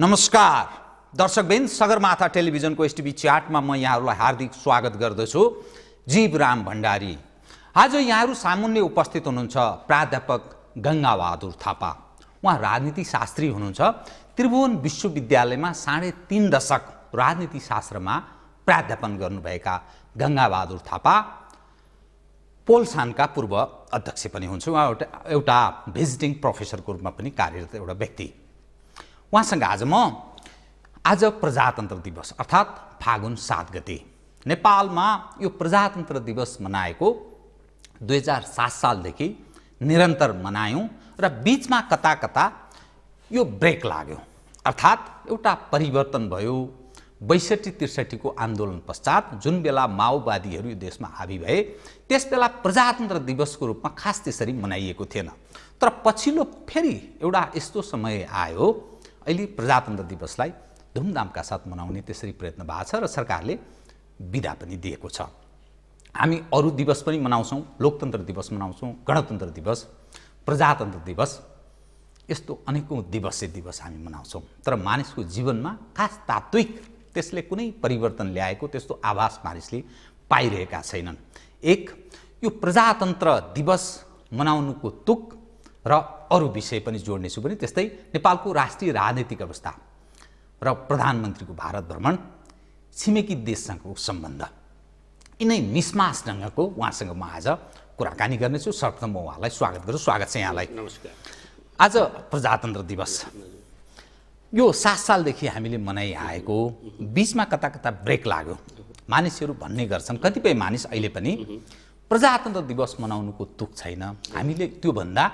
नमस्कार दर्शकबेन सगरमाथा टेलिभिजनको एसटिभी च्याटमा म यहाँहरूलाई हार्दिक स्वागत गर्दछु जीवराम भण्डारी आज यहाँहरू सामान्य उपस्थित हुनुहुन्छ प्राध्यापक गङ्गाबहादुर थापा उहाँ राजनीति शास्त्री हुनुहुन्छ त्रिभुवन विश्वविद्यालयमा साढे तिन दशक राजनीति शास्त्रमा प्राध्यापन गर्नुभएका गङ्गाबहादुर थापा पोलसानका पूर्व अध्यक्ष पनि हुन्छ उहाँ एउटा एउटा भिजिटिङ प्रोफेसरको रूपमा पनि कार्यरत एउटा व्यक्ति उहाँसँग आज म आज प्रजातन्त्र दिवस अर्थात् फागुन सात गते नेपालमा यो प्रजातन्त्र दिवस मनाएको दुई हजार सात सालदेखि निरन्तर मनायौँ र बिचमा कता कता यो ब्रेक लाग्यो अर्थात् एउटा परिवर्तन भयो बैसठी त्रिसठीको आन्दोलन पश्चात जुन बेला माओवादीहरू यो देशमा हाबी भए त्यस बेला प्रजातन्त्र दिवसको रूपमा खास त्यसरी मनाइएको थिएन तर पछिल्लो फेरि एउटा यस्तो समय आयो अहिले प्रजातन्त्र दिवसलाई धुमधामका साथ मनाउने त्यसरी प्रयत्न भएको छ र सरकारले विदा पनि दिएको छ हामी अरू दिवस पनि मनाउँछौँ लोकतन्त्र दिवस मनाउँछौँ गणतन्त्र दिवस प्रजातन्त्र दिवस यस्तो अनेकौँ दिवसीय दिवस हामी मनाउँछौँ तर मानिसको जीवनमा खास तात्विक त्यसले कुनै परिवर्तन ल्याएको त्यस्तो आभास मानिसले पाइरहेका छैनन् एक यो प्रजातन्त्र दिवस मनाउनुको तुक र अरू विषय पनि जोड्नेछु भने त्यस्तै नेपालको राष्ट्रिय राजनैतिक अवस्था र प्रधानमन्त्रीको भारत भ्रमण छिमेकी देशसँगको सम्बन्ध यिनै मिसमास ढङ्गको उहाँसँग म आज कुराकानी गर्नेछु सर्वप्रथम म उहाँलाई स्वागत गर्छु स्वागत छ यहाँलाई नमस्कार आज प्रजातन्त्र दिवस यो सात सालदेखि हामीले मनाइआएको बिचमा कता कता ब्रेक लाग्यो मानिसहरू भन्ने गर्छन् कतिपय मानिस अहिले पनि प्रजातन्त्र दिवस मनाउनुको तुक छैन हामीले त्योभन्दा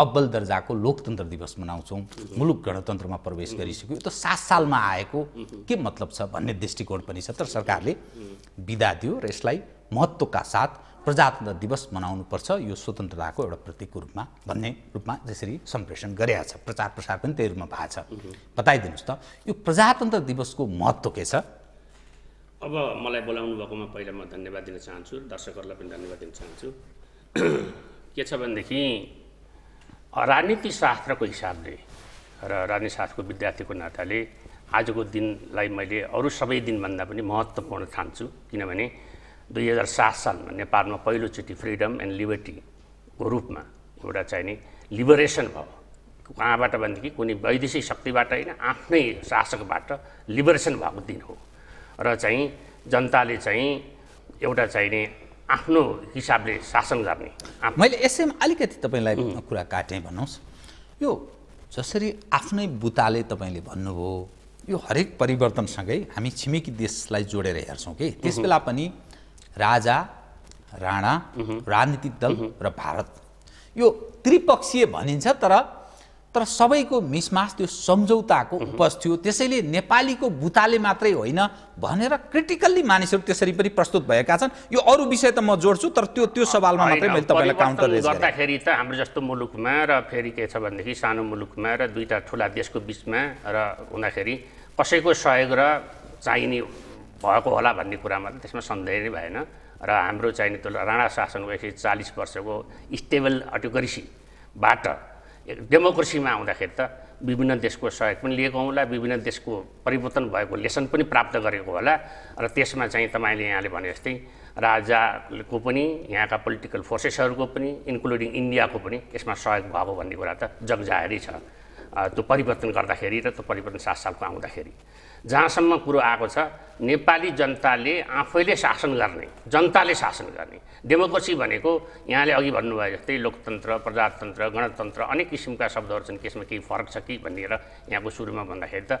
अब्बल दर्जाको लोकतन्त्र दिवस मनाउँछौँ मुलुक गणतन्त्रमा प्रवेश गरिसक्यो त सात सालमा आएको के मतलब छ भन्ने दृष्टिकोण पनि छ तर सरकारले विदा दियो र यसलाई महत्त्वका साथ प्रजातन्त्र दिवस मनाउनुपर्छ यो स्वतन्त्रताको एउटा प्रतीकको रूपमा भन्ने रूपमा जसरी सम्प्रेषण गरेका छ प्रचार प्रसार पनि त्यही रूपमा भएको छ बताइदिनुहोस् त यो प्रजातन्त्र दिवसको महत्त्व के छ अब मलाई बोलाउनु भएकोमा पहिला म धन्यवाद दिन चाहन्छु दर्शकहरूलाई पनि धन्यवाद दिन चाहन्छु के छ भनेदेखि राजनीतिशास्त्रको हिसाबले र राजनीतिशास्त्रको विद्यार्थीको नाताले आजको दिनलाई मैले अरू सबै दिनभन्दा पनि महत्त्वपूर्ण ठान्छु किनभने दुई हजार सात सालमा नेपालमा पहिलोचोटि फ्रिडम एन्ड लिबर्टीको रूपमा एउटा नि लिबरेसन भयो कहाँबाट भनेदेखि कुनै वैदेशिक शक्तिबाट होइन आफ्नै शासकबाट लिबरेसन भएको दिन हो र चाहिँ जनताले चाहिँ एउटा चाहिने आफ्नो हिसाबले शासन गर्ने मैले यसैमा अलिकति तपाईँलाई कुरा काटेँ भन्नुहोस् यो जसरी आफ्नै बुताले तपाईँले भन्नुभयो यो हरेक परिवर्तनसँगै हामी छिमेकी देशलाई जोडेर हेर्छौँ कि त्यस बेला पनि राजा राणा राजनीतिक दल र भारत यो त्रिपक्षीय भनिन्छ तर तर सबैको मिसमास त्यो सम्झौताको उपज थियो त्यसैले नेपालीको बुताले मात्रै होइन भनेर क्रिटिकल्ली मानिसहरू त्यसरी पनि प्रस्तुत भएका छन् यो अरू विषय त म जोड्छु तर त्यो त्यो सवालमा मात्रै मैले तपाईँलाई काउन्टर गर्दाखेरि त हाम्रो जस्तो मुलुकमा र फेरि के छ भनेदेखि सानो मुलुकमा र दुईवटा ठुला देशको बिचमा र हुँदाखेरि कसैको सहयोग र चाहिने भएको होला भन्ने कुरामा त त्यसमा सन्देह नै भएन र हाम्रो चाहिने त्यो राणा शासन सय चालिस वर्षको स्टेबल अटोक्रेसीबाट डेमोक्रेसीमा आउँदाखेरि त विभिन्न देशको सहयोग पनि लिएको होला विभिन्न देशको परिवर्तन भएको लेसन पनि प्राप्त गरेको होला र त्यसमा चाहिँ तपाईँले यहाँले भने जस्तै राजाको पनि यहाँका पोलिटिकल फोर्सेसहरूको पनि इन्क्लुडिङ इन्डियाको पनि यसमा सहयोग भएको भन्ने कुरा त जगजाहेरै छ त्यो परिवर्तन गर्दाखेरि र त्यो परिवर्तन सात सालको आउँदाखेरि जहाँसम्म कुरो आएको छ नेपाली जनताले आफैले शासन गर्ने जनताले शासन गर्ने डेमोक्रेसी भनेको यहाँले अघि भन्नुभयो जस्तै लोकतन्त्र प्रजातन्त्र गणतन्त्र अनेक किसिमका शब्दहरू छन् त्यसमा केही फरक छ कि भनेर यहाँको सुरुमा भन्दाखेरि त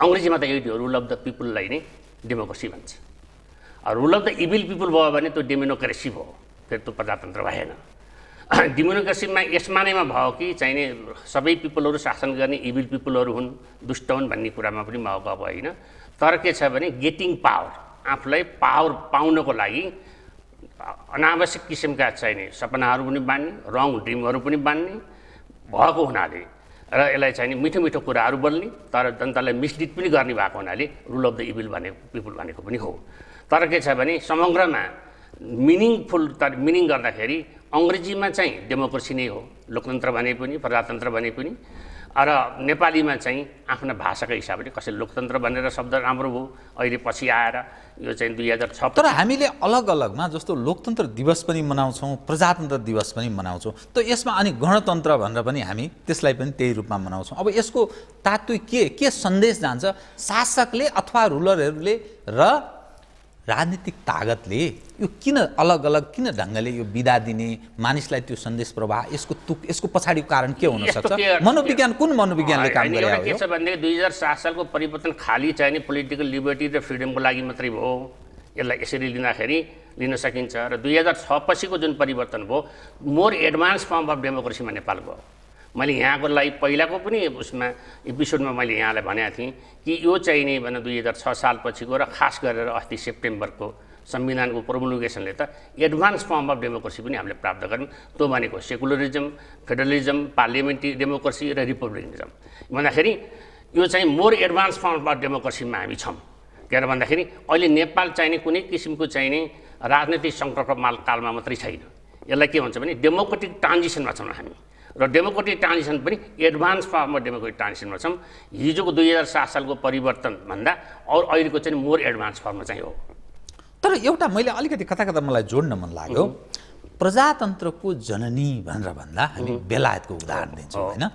अङ्ग्रेजीमा त एउटा रुल अफ द पिपुललाई नै डेमोक्रेसी भन्छ rule of the evil people भयो भने त्यो डेमोक्रेसी भयो फेरि त्यो प्रजातन्त्र भएन डेमोक्रेसीमा यसमा नैमा भयो कि चाहिने सबै पिपलहरू शासन गर्ने इभिल पिपलहरू हुन् दुष्ट हुन् भन्ने कुरामा पनि भएको अब होइन तर के छ भने गेटिङ पावर आफूलाई पावर पाउनको लागि अनावश्यक किसिमका चाहिने सपनाहरू पनि बाँड्ने रङ ड्रिमहरू पनि बाँड्ने भएको हुनाले र यसलाई चाहिने मिठो मिठो कुराहरू बोल्ने तर जनतालाई मिसलिड पनि गर्ने भएको हुनाले रुल अफ द इभिल भने पिपुल भनेको पनि हो तर के छ भने समग्रमा मिनिङफुल तर मिनिङ गर्दाखेरि अङ्ग्रेजीमा चाहिँ डेमोक्रेसी नै हो लोकतन्त्र भने पनि प्रजातन्त्र भने पनि र नेपालीमा चाहिँ आफ्नो भाषाको हिसाबले कसैले लोकतन्त्र भनेर शब्द राम्रो भयो अहिले पछि आएर यो चाहिँ दुई हजार छ तर हामीले अलग अलगमा जस्तो लोकतन्त्र दिवस पनि मनाउँछौँ प्रजातन्त्र दिवस पनि मनाउँछौँ त यसमा अनि गणतन्त्र भनेर पनि हामी त्यसलाई पनि त्यही रूपमा मनाउँछौँ अब यसको तात्विक के के सन्देश जान्छ शासकले अथवा रुलरहरूले र राजनीतिक तागतले यो किन अलग अलग किन ढङ्गले यो विदा दिने मानिसलाई त्यो सन्देश प्रवाह यसको तुक यसको पछाडिको कारण के हुनसक्छ मनोविज्ञान कुन मनोविज्ञानले काम गरे के छ भनेदेखि दुई हजार सात सालको परिवर्तन खालि चाहिने पोलिटिकल लिबर्टी र फ्रिडमको लागि मात्रै भयो यसलाई यसरी लिँदाखेरि लिन सकिन्छ र दुई हजार छ पछिको जुन परिवर्तन भयो मोर एडभान्स फर्म अफ डेमोक्रेसीमा नेपाल भयो मैले यहाँको लागि पहिलाको पनि उसमा एपिसोडमा मैले यहाँलाई भनेको थिएँ कि यो चाहिने भने दुई हजार छ सालपछिको र खास गरेर अस्ति सेप्टेम्बरको संविधानको प्रोमुलुगेसनले त एडभान्स फर्म अफ डेमोक्रेसी पनि हामीले प्राप्त गऱ्यौँ त्यो भनेको सेकुलरिजम फेडरलिजम पार्लियामेन्ट्री डेमोक्रेसी र रिपब्लिकनिजम भन्दाखेरि यो चाहिँ मोर एडभान्स फर्म अफ डेमोक्रेसीमा हामी छौँ किन भन्दाखेरि अहिले नेपाल चाहिने कुनै किसिमको चाहिने राजनैतिक सङ्कटको मालकालमा मात्रै छैन यसलाई के भन्छ भने डेमोक्रेटिक ट्रान्जिसनमा छौँ हामी र डेमोक्रेटिक ट्रान्जिसन पनि एडभान्स फर्म अफ डेमोक्रेटिक ट्रान्जिसनमा छौँ हिजोको दुई हजार सात सालको परिवर्तनभन्दा अरू अहिलेको चाहिँ मोर एडभान्स फर्ममा चाहिँ हो तर एउटा मैले अलिकति कता कता मलाई जोड्न मन लाग्यो प्रजातन्त्रको जननी भनेर भन्दा हामी बेलायतको उदाहरण दिन्छौँ होइन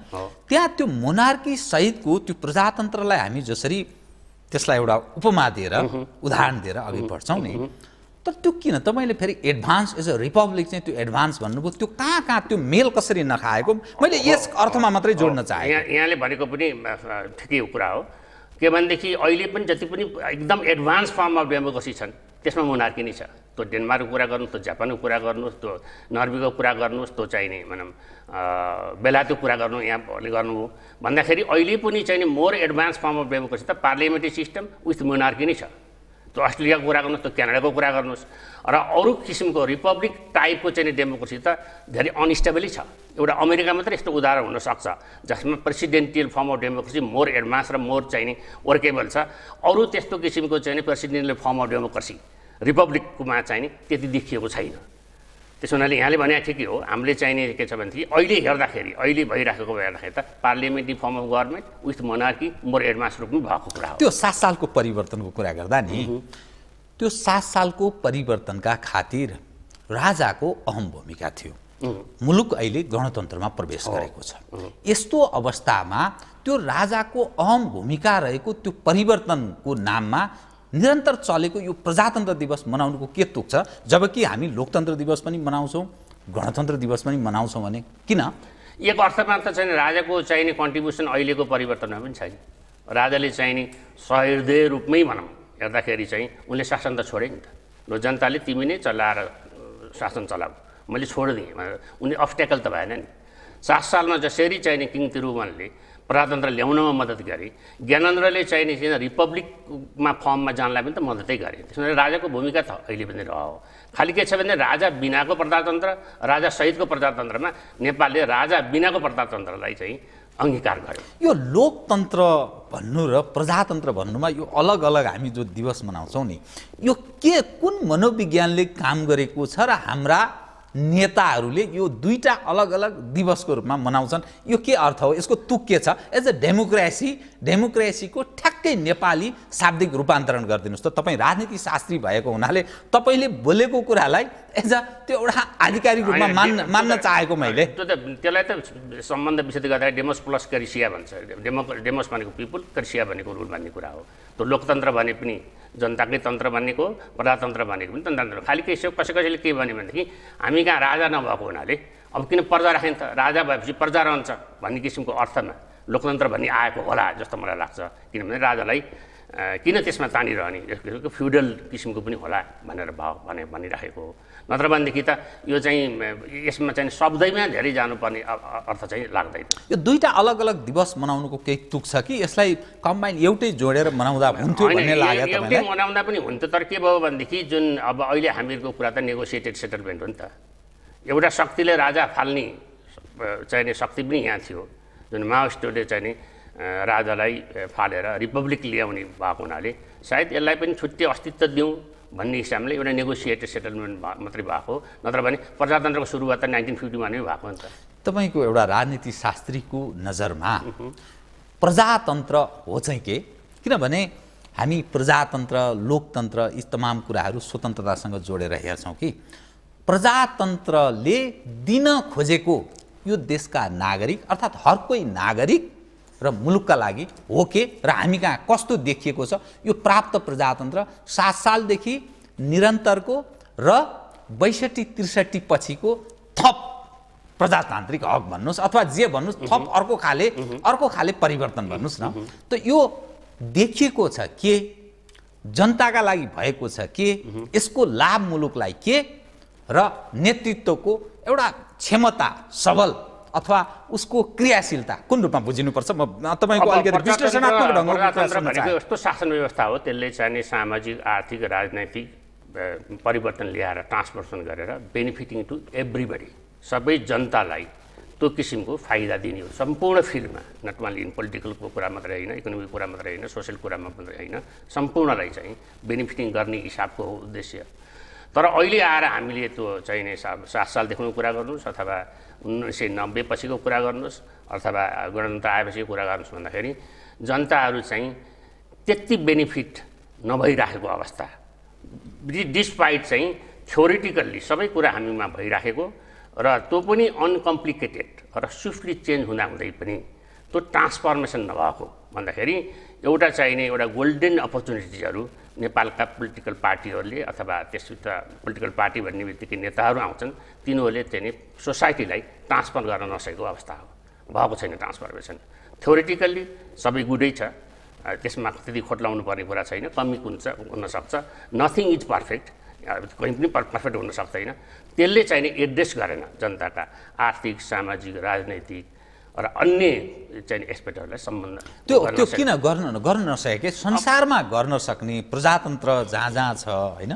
त्यहाँ त्यो मोनार्की सहितको त्यो प्रजातन्त्रलाई हामी जसरी त्यसलाई एउटा उपमा दिएर उदाहरण दिएर अघि बढ्छौँ नि तर त्यो किन तपाईँले फेरि एडभान्स एज अ रिपब्लिक चाहिँ त्यो एडभान्स भन्नुभयो त्यो कहाँ कहाँ त्यो मेल कसरी नखाएको मैले यस अर्थमा मात्रै जोड्न चाहेँ यहाँ यहाँले भनेको पनि ठिकै कुरा हो के भनेदेखि अहिले पनि जति पनि एकदम एडभान्स फर्म अफ डेमोक्रेसी छन् त्यसमा मोनार्की नै छ त्यो डेनमार्कको कुरा गर्नुहोस् त्यो जापानको कुरा गर्नुहोस् त्यो नर्वेको कुरा गर्नुहोस् त्यो चाहिने भनौँ बेलायतको कुरा गर्नु यहाँले गर्नुभयो भन्दाखेरि अहिले पनि चाहिने more advance form of democracy त पार्लियामेन्ट्री सिस्टम विथ मोनार्की नै छ जस्तो अस्ट्रेलियाको कुरा गर्नुहोस् त क्यानाडाको कुरा गर्नुहोस् र अरू किसिमको रिपब्लिक टाइपको चाहिँ डेमोक्रेसी त धेरै अनस्टेबलै छ एउटा अमेरिका मात्रै यस्तो उदाहरण हुनसक्छ जसमा presidential form of democracy more advance र मोर चाहिने वर्केबल छ अरू त्यस्तो किसिमको चाहिँ प्रेसिडेन्टियल फर्म अफ डेमोक्रेसी रिपब्लिकमा चाहिँ त्यति देखिएको छैन त्यसो हुनाले यहाँले भनेको थियो कि हो हामीले चाहिने के छ भनेदेखि अहिले हेर्दाखेरि अहिले भइराखेको हेर्दाखेरि त in form of government with monarchy more advance रूपमा भएको कुरा हो त्यो सात सालको परिवर्तनको कुरा गर्दा नि त्यो सात सालको परिवर्तनका खातिर राजाको अहम भूमिका थियो मुलुक अहिले गणतन्त्रमा प्रवेश गरेको छ यस्तो अवस्थामा त्यो राजाको अहम भूमिका रहेको त्यो परिवर्तनको नाममा निरन्तर चलेको यो प्रजातन्त्र दिवस मनाउनुको के तुक छ जबकि हामी लोकतन्त्र दिवस पनि मनाउँछौँ गणतन्त्र दिवस पनि मनाउँछौँ भने किन एक अर्थमा त चाहिँ राजाको चाहिने कन्ट्रिब्युसन अहिलेको परिवर्तनमा पनि छैन राजाले चाहिने सहृदय रूपमै भनौँ हेर्दाखेरि चाहिँ उनले शासन त छोडे नि त र जनताले तिमी नै चलाएर शासन चलाऊ मैले छोडिदिएँ उनले अप्ठ्याकल त भएन नि सात सालमा जसरी चाहिने किङ तिरुवनले प्रजातन्त्र ल्याउनमा मद्दत गरे ज्ञानेन्द्रले चाहिने रिपब्लिकमा फर्ममा जानलाई पनि त मद्दतै गरे त्यसमा राजाको भूमिका त अहिले पनि रह्यो खालि के छ भने राजा बिनाको प्रजातन्त्र राजा सहितको प्रजातन्त्रमा नेपालले राजा बिनाको प्रजातन्त्रलाई चाहिँ अङ्गीकार गर्यो यो लोकतन्त्र भन्नु र प्रजातन्त्र भन्नुमा यो अलग अलग हामी जो दिवस मनाउँछौँ नि यो के कुन मनोविज्ञानले काम गरेको छ र हाम्रा नेताहरूले यो दुईवटा अलग अलग दिवसको रूपमा मनाउँछन् यो के अर्थ हो यसको तुक के छ एज अ डेमोक्रेसी डेमोक्रेसीको ठ्याक्कै नेपाली शाब्दिक रूपान्तरण गरिदिनुहोस् त तपाईँ राजनीति शास्त्री भएको हुनाले तपाईँले बोलेको कुरालाई एज अ त्यो एउटा आधिकारिक रूपमा मान्न मान्न चाहेको मैले त्यो त त्यसलाई त सम्बन्ध विषय गर्दाखेरि डेमोस प्लस करिसिया भन्छ डेमो डेमोस भनेको पिपुल करिसिया भनेको रुल भन्ने कुरा हो त्यो लोकतन्त्र भने पनि जनताकै तन्त्र भनेको प्रजातन्त्र भनेको पनि जनतन्त्र खालि सो कसै कसैले के भन्यो भनेदेखि हामी कहाँ राजा नभएको हुनाले अब किन प्रजा राख्यो नि त राजा भएपछि प्रजा रहन्छ भन्ने किसिमको अर्थमा लोकतन्त्र भन्ने आएको होला जस्तो मलाई लाग्छ किनभने राजालाई किन त्यसमा तानिरहने फ्युडल किसिमको पनि होला भनेर भाव भने भनिराखेको हो नत्र भनेदेखि त यो चाहिँ यसमा चाहिँ शब्दैमा धेरै जानुपर्ने अर्थ चाहिँ लाग्दैन यो दुईवटा अलग अलग दिवस मनाउनुको केही तुक छ कि यसलाई कम्बाइन एउटै जोडेर मनाउँदा हुन्थ्यो भन्ने लाग्यो एउटै मनाउँदा पनि हुन्थ्यो तर के भयो भनेदेखि जुन अब अहिले हामीहरूको कुरा त नेगोसिएटेड सेटलमेन्ट हो नि त एउटा शक्तिले राजा फाल्ने चाहिने शक्ति पनि यहाँ थियो जुन माओस्टोले चाहिँ राजालाई फालेर रिपब्लिक ल्याउने भएको हुनाले सायद यसलाई पनि छुट्टै अस्तित्व दिउँ भन्ने हिसाबले एउटा नेगोसिएटेड सेटलमेन्ट मात्रै भएको नत्र भने प्रजातन्त्रको सुरुवात त नाइन्टिन फिफ्टीमा नै भएको हुन्छ तपाईँको एउटा राजनीति शास्त्रीको नजरमा प्रजातन्त्र हो चाहिँ के किनभने हामी प्रजातन्त्र लोकतन्त्र यी तमाम कुराहरू स्वतन्त्रतासँग जोडेर हेर्छौँ कि प्रजातन्त्रले दिन खोजेको यो देशका नागरिक अर्थात् हर कोही नागरिक र मुलुकका लागि हो के र हामी कहाँ कस्तो देखिएको छ यो प्राप्त प्रजातन्त्र सात सालदेखि निरन्तरको र बैसठी त्रिसठी पछिको थप प्रजातान्त्रिक हक भन्नुहोस् अथवा जे भन्नुहोस् थप अर्को खाले अर्को खाले परिवर्तन भन्नुहोस् न त यो देखिएको छ के जनताका लागि भएको छ के यसको लाभ मुलुकलाई के र नेतृत्वको एउटा क्षमता सबल अथवा उसको क्रियाशीलता कुन रूपमा बुझिनुपर्छ म तपाईँको अलिकति विश्लेषणात्मक ढङ्गमा यस्तो शासन व्यवस्था हो त्यसले चाहिने सामाजिक आर्थिक राजनैतिक परिवर्तन ल्याएर ट्रान्सफर्सन गरेर बेनिफिटिङ टु एभ्रिबडी सबै जनतालाई त्यो किसिमको फाइदा दिने हो सम्पूर्ण फिल्डमा नट ओन्ली इन पोलिटिकलको कुरा मात्रै होइन इकोनोमिक कुरा मात्रै होइन सोसियल कुरामा मात्रै होइन सम्पूर्णलाई चाहिँ बेनिफिटिङ गर्ने हिसाबको उद्देश्य तर अहिले आएर हामीले त्यो चाहिने सात सालदेखिको कुरा गर्नुहोस् अथवा उन्नाइस सय नब्बे पछिको कुरा गर्नुहोस् अथवा गणतन्त्र आएपछि कुरा गर्नुहोस् भन्दाखेरि जनताहरू चाहिँ त्यति बेनिफिट नभइराखेको अवस्था डिस्पाइट चाहिँ थ्योरिटिकल्ली सबै कुरा हामीमा भइराखेको र त्यो पनि अनकम्प्लिकेटेड र स्विफ्टली चेन्ज हुँदाहुँदै पनि त्यो ट्रान्सफर्मेसन नभएको भन्दाखेरि एउटा चाहिने एउटा गोल्डेन अपर्च्युनिटिजहरू नेपालका पोलिटिकल पार्टीहरूले अथवा त्यसभित्र पोलिटिकल पार्टी भन्ने बित्तिकै नेताहरू आउँछन् तिनीहरूले चाहिँ सोसाइटीलाई ट्रान्सफर गर्न नसकेको अवस्था हो भएको छैन ट्रान्सफर्मेसन थ्योरिटिकल्ली सबै गुडै छ त्यसमा त्यति लाउनु पर्ने कुरा छैन कमी हुन्छ हुनसक्छ नथिङ इज पर्फेक्ट कहीँ पनि पर्फेक्ट हुन सक्दैन त्यसले चाहिने एड्रेस गरेन जनताका आर्थिक सामाजिक राजनैतिक र अन्य चाहिँ एक्सपेक्टहरूलाई सम्बन्ध त्यो त्यो किन गर्न गर्न नसके के संसारमा गर्न सक्ने प्रजातन्त्र जहाँ जहाँ छ होइन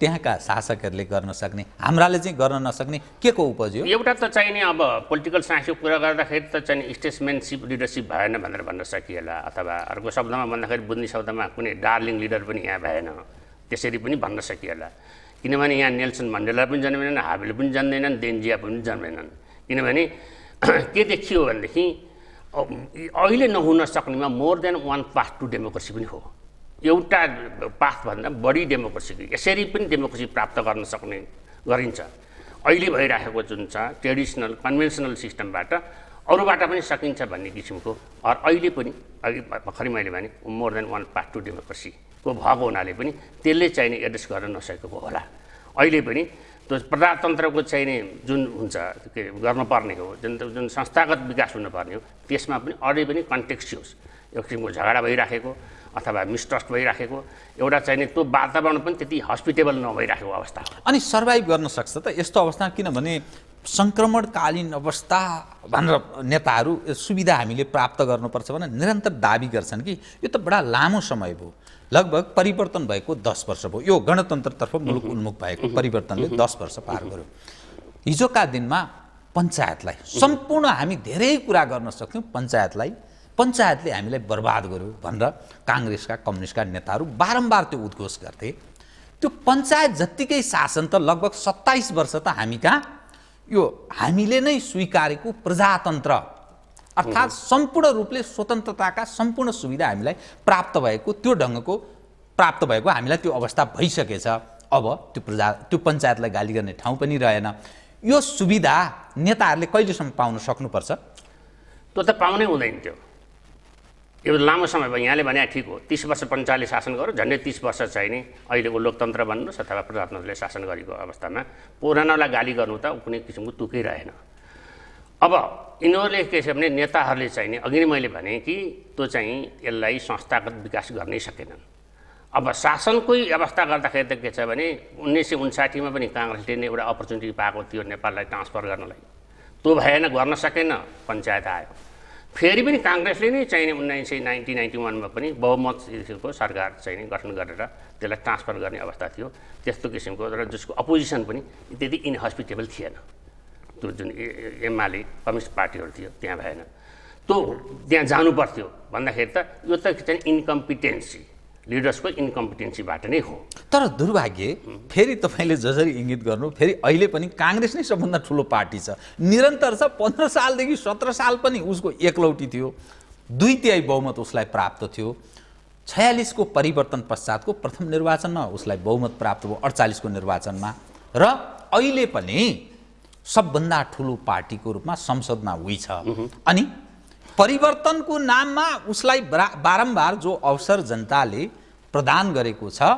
त्यहाँका शासकहरूले गर्न सक्ने हाम्राले चाहिँ गर्न नसक्ने के को उपज एउटा त चाहिने अब पोलिटिकल साइन्सको कुरा गर्दाखेरि त चाहिँ स्टेट्समेनसिप लिडरसिप भएन भनेर भन्न सकिएला अथवा अर्को शब्दमा भन्दाखेरि बुद्धि शब्दमा कुनै डार्लिङ लिडर पनि यहाँ भएन त्यसरी पनि भन्न सकिएला किनभने यहाँ नेल्सन मण्डेला पनि जन्मेनन् हाबिल पनि जान्दैनन् देन्जिया पनि जन्मेनन् किनभने के देखियो भनेदेखि अहिले नहुन सक्नेमा more than one path to democracy पनि हो एउटा पाथभन्दा बढी डेमोक्रेसी यसरी पनि डेमोक्रेसी प्राप्त गर्न सक्ने गरिन्छ अहिले भइराखेको जुन छ ट्रेडिसनल कन्भेन्सनल सिस्टमबाट अरूबाट पनि सकिन्छ भन्ने किसिमको अहिले पनि अघि भर्खरै मैले भने more than one part to डेमोक्रेसीको भएको हुनाले पनि त्यसले चाहिने एड्रेस गर्न नसकेको होला अहिले पनि त्यो प्रजातन्त्रको चाहिने जुन हुन्छ के अरे गर्नुपर्ने हो जुन जुन संस्थागत विकास हुनुपर्ने हो त्यसमा पनि अझै पनि कन्टेक्स्ट होस् एक किसिमको झगडा भइराखेको अथवा मिस्ट्रस्ट भइराखेको एउटा चाहिने त्यो वातावरण पनि त्यति हस्पिटेबल नभइराखेको अवस्था अनि सर्भाइभ गर्न सक्छ त यस्तो अवस्था किनभने सङ्क्रमणकालीन अवस्था भनेर नेताहरू सुविधा हामीले प्राप्त गर्नुपर्छ भनेर निरन्तर दावी गर्छन् कि यो त बडा लामो समय भयो लगभग परिवर्तन भएको दस वर्ष भयो यो गणतन्त्रतर्फ मुलुक उन्मुख भएको परिवर्तनले दस वर्ष पार गर्यो हिजोका दिनमा पञ्चायतलाई सम्पूर्ण हामी धेरै कुरा गर्न सक्थ्यौँ पञ्चायतलाई पञ्चायतले हामीलाई बर्बाद गर्यो भनेर काङ्ग्रेसका कम्युनिस्टका नेताहरू बारम्बार त्यो उद्घोष गर्थे त्यो पञ्चायत जत्तिकै शासन त लगभग सत्ताइस वर्ष त हामी कहाँ यो हामीले नै स्वीकारेको प्रजातन्त्र अर्थात् सम्पूर्ण रूपले स्वतन्त्रताका सम्पूर्ण सुविधा हामीलाई प्राप्त भएको त्यो ढङ्गको प्राप्त भएको हामीलाई त्यो अवस्था भइसकेछ अब त्यो प्रजा त्यो पञ्चायतलाई गाली गर्ने ठाउँ पनि रहेन यो सुविधा नेताहरूले कहिलेसम्म पाउन सक्नुपर्छ त्यो त पाउनै हुँदैन थियो यो लामो समय भयो यहाँले भने ठिक हो तिस वर्ष पञ्चायतले शासन गर्यो झन्डै तिस वर्ष चाहिने अहिलेको लोकतन्त्र भन्नुहोस् अथवा प्रजातन्त्रले शासन गरेको अवस्थामा पुरानोलाई गाली गर्नु त कुनै किसिमको तुकै रहेन अब यिनीहरूले के छ भने नेताहरूले चाहिँ नि अघि नै मैले भने कि त्यो चाहिँ यसलाई संस्थागत विकास गर्नै सकेनन् अब शासनकै अवस्था गर्दाखेरि त के छ भने उन्नाइस सय उन्साठीमा पनि काङ्ग्रेसले नै एउटा अपर्च्युनिटी पाएको थियो नेपाललाई ट्रान्सफर गर्नलाई त्यो भएन गर्न सकेन पञ्चायत आयो फेरि पनि काङ्ग्रेसले नै चाहिने उन्नाइस सय नाइन्टी नाइन्टी वानमा पनि बहुमतको सरकार चाहिने गठन गरेर त्यसलाई ट्रान्सफर गर्ने अवस्था थियो त्यस्तो किसिमको र जसको अपोजिसन पनि त्यति इनहस्पिटेबल थिएन त्यो जुन एमआलए कम्युनिस्ट पार्टीहरू थियो त्यहाँ भएन त्यो त्यहाँ जानु पर्थ्यो भन्दाखेरि त यो त चाहिँ इन्कम्पिटेन्सी लिडर्सको इन्कम्पिटेन्सीबाट नै हो तर दुर्भाग्य फेरि तपाईँले जसरी इङ्गित गर्नु फेरि अहिले पनि काङ्ग्रेस नै सबभन्दा ठुलो पार्टी छ निरन्तर छ पन्ध्र सालदेखि सत्र साल पनि उसको एकलौटी थियो दुई तिहाई बहुमत उसलाई प्राप्त थियो छयालिसको परिवर्तन पश्चातको प्रथम निर्वाचनमा उसलाई बहुमत प्राप्त भयो अडचालिसको निर्वाचनमा र अहिले पनि सबभन्दा ठुलो पार्टीको रूपमा संसदमा उही छ अनि परिवर्तनको नाममा उसलाई बारम्बार जो अवसर जनताले प्रदान गरेको छ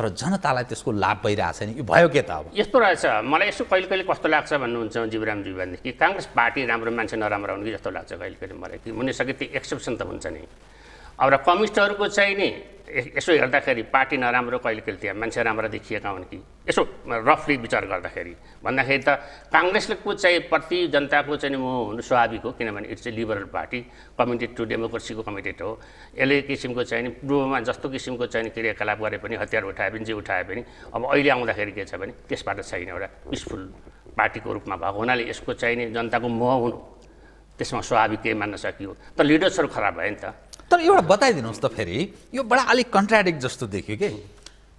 तर जनतालाई त्यसको लाभ भइरहेछ छैन यो भयो के त अब यस्तो रहेछ मलाई यसो कहिले कहिले कस्तो लाग्छ भन्नुहुन्छ जीवराम भने कि काङ्ग्रेस पार्टी राम्रो मान्छे नराम्रो हुन् कि जस्तो लाग्छ कहिले कहिले मलाई कि मुनिसके त्यो एक्सेप्सन त हुन्छ नि अब र कम्युनिस्टहरूको चाहिँ नि यसो हेर्दाखेरि पार्टी नराम्रो कहिले कहिले त्यहाँ मान्छे राम्रो देखिएका हुन् कि यसो रफली विचार गर्दाखेरि भन्दाखेरि त काङ्ग्रेसको चाहिँ प्रति जनताको चाहिँ म हुनु स्वाभाविक हो किनभने it's a liberal party committed to डेमोक्रेसीको कमिटेड हो यसले किसिमको चाहिँ पूर्वमा जस्तो किसिमको चाहिँ क्रियाकलाप गरे पनि हतियार उठाए पनि जे उठाए पनि अब अहिले आउँदाखेरि के छ भने त्यसबाट चाहिने एउटा पिसफुल पार्टीको रूपमा भएको हुनाले यसको चाहिने जनताको मोह हुनु त्यसमा स्वाभाविक केही मान्न सकियो तर लिडर्सहरू खराब भयो नि त तर एउटा बताइदिनुहोस् त फेरि यो बडा अलिक कन्ट्राडिक्ट जस्तो देखियो कि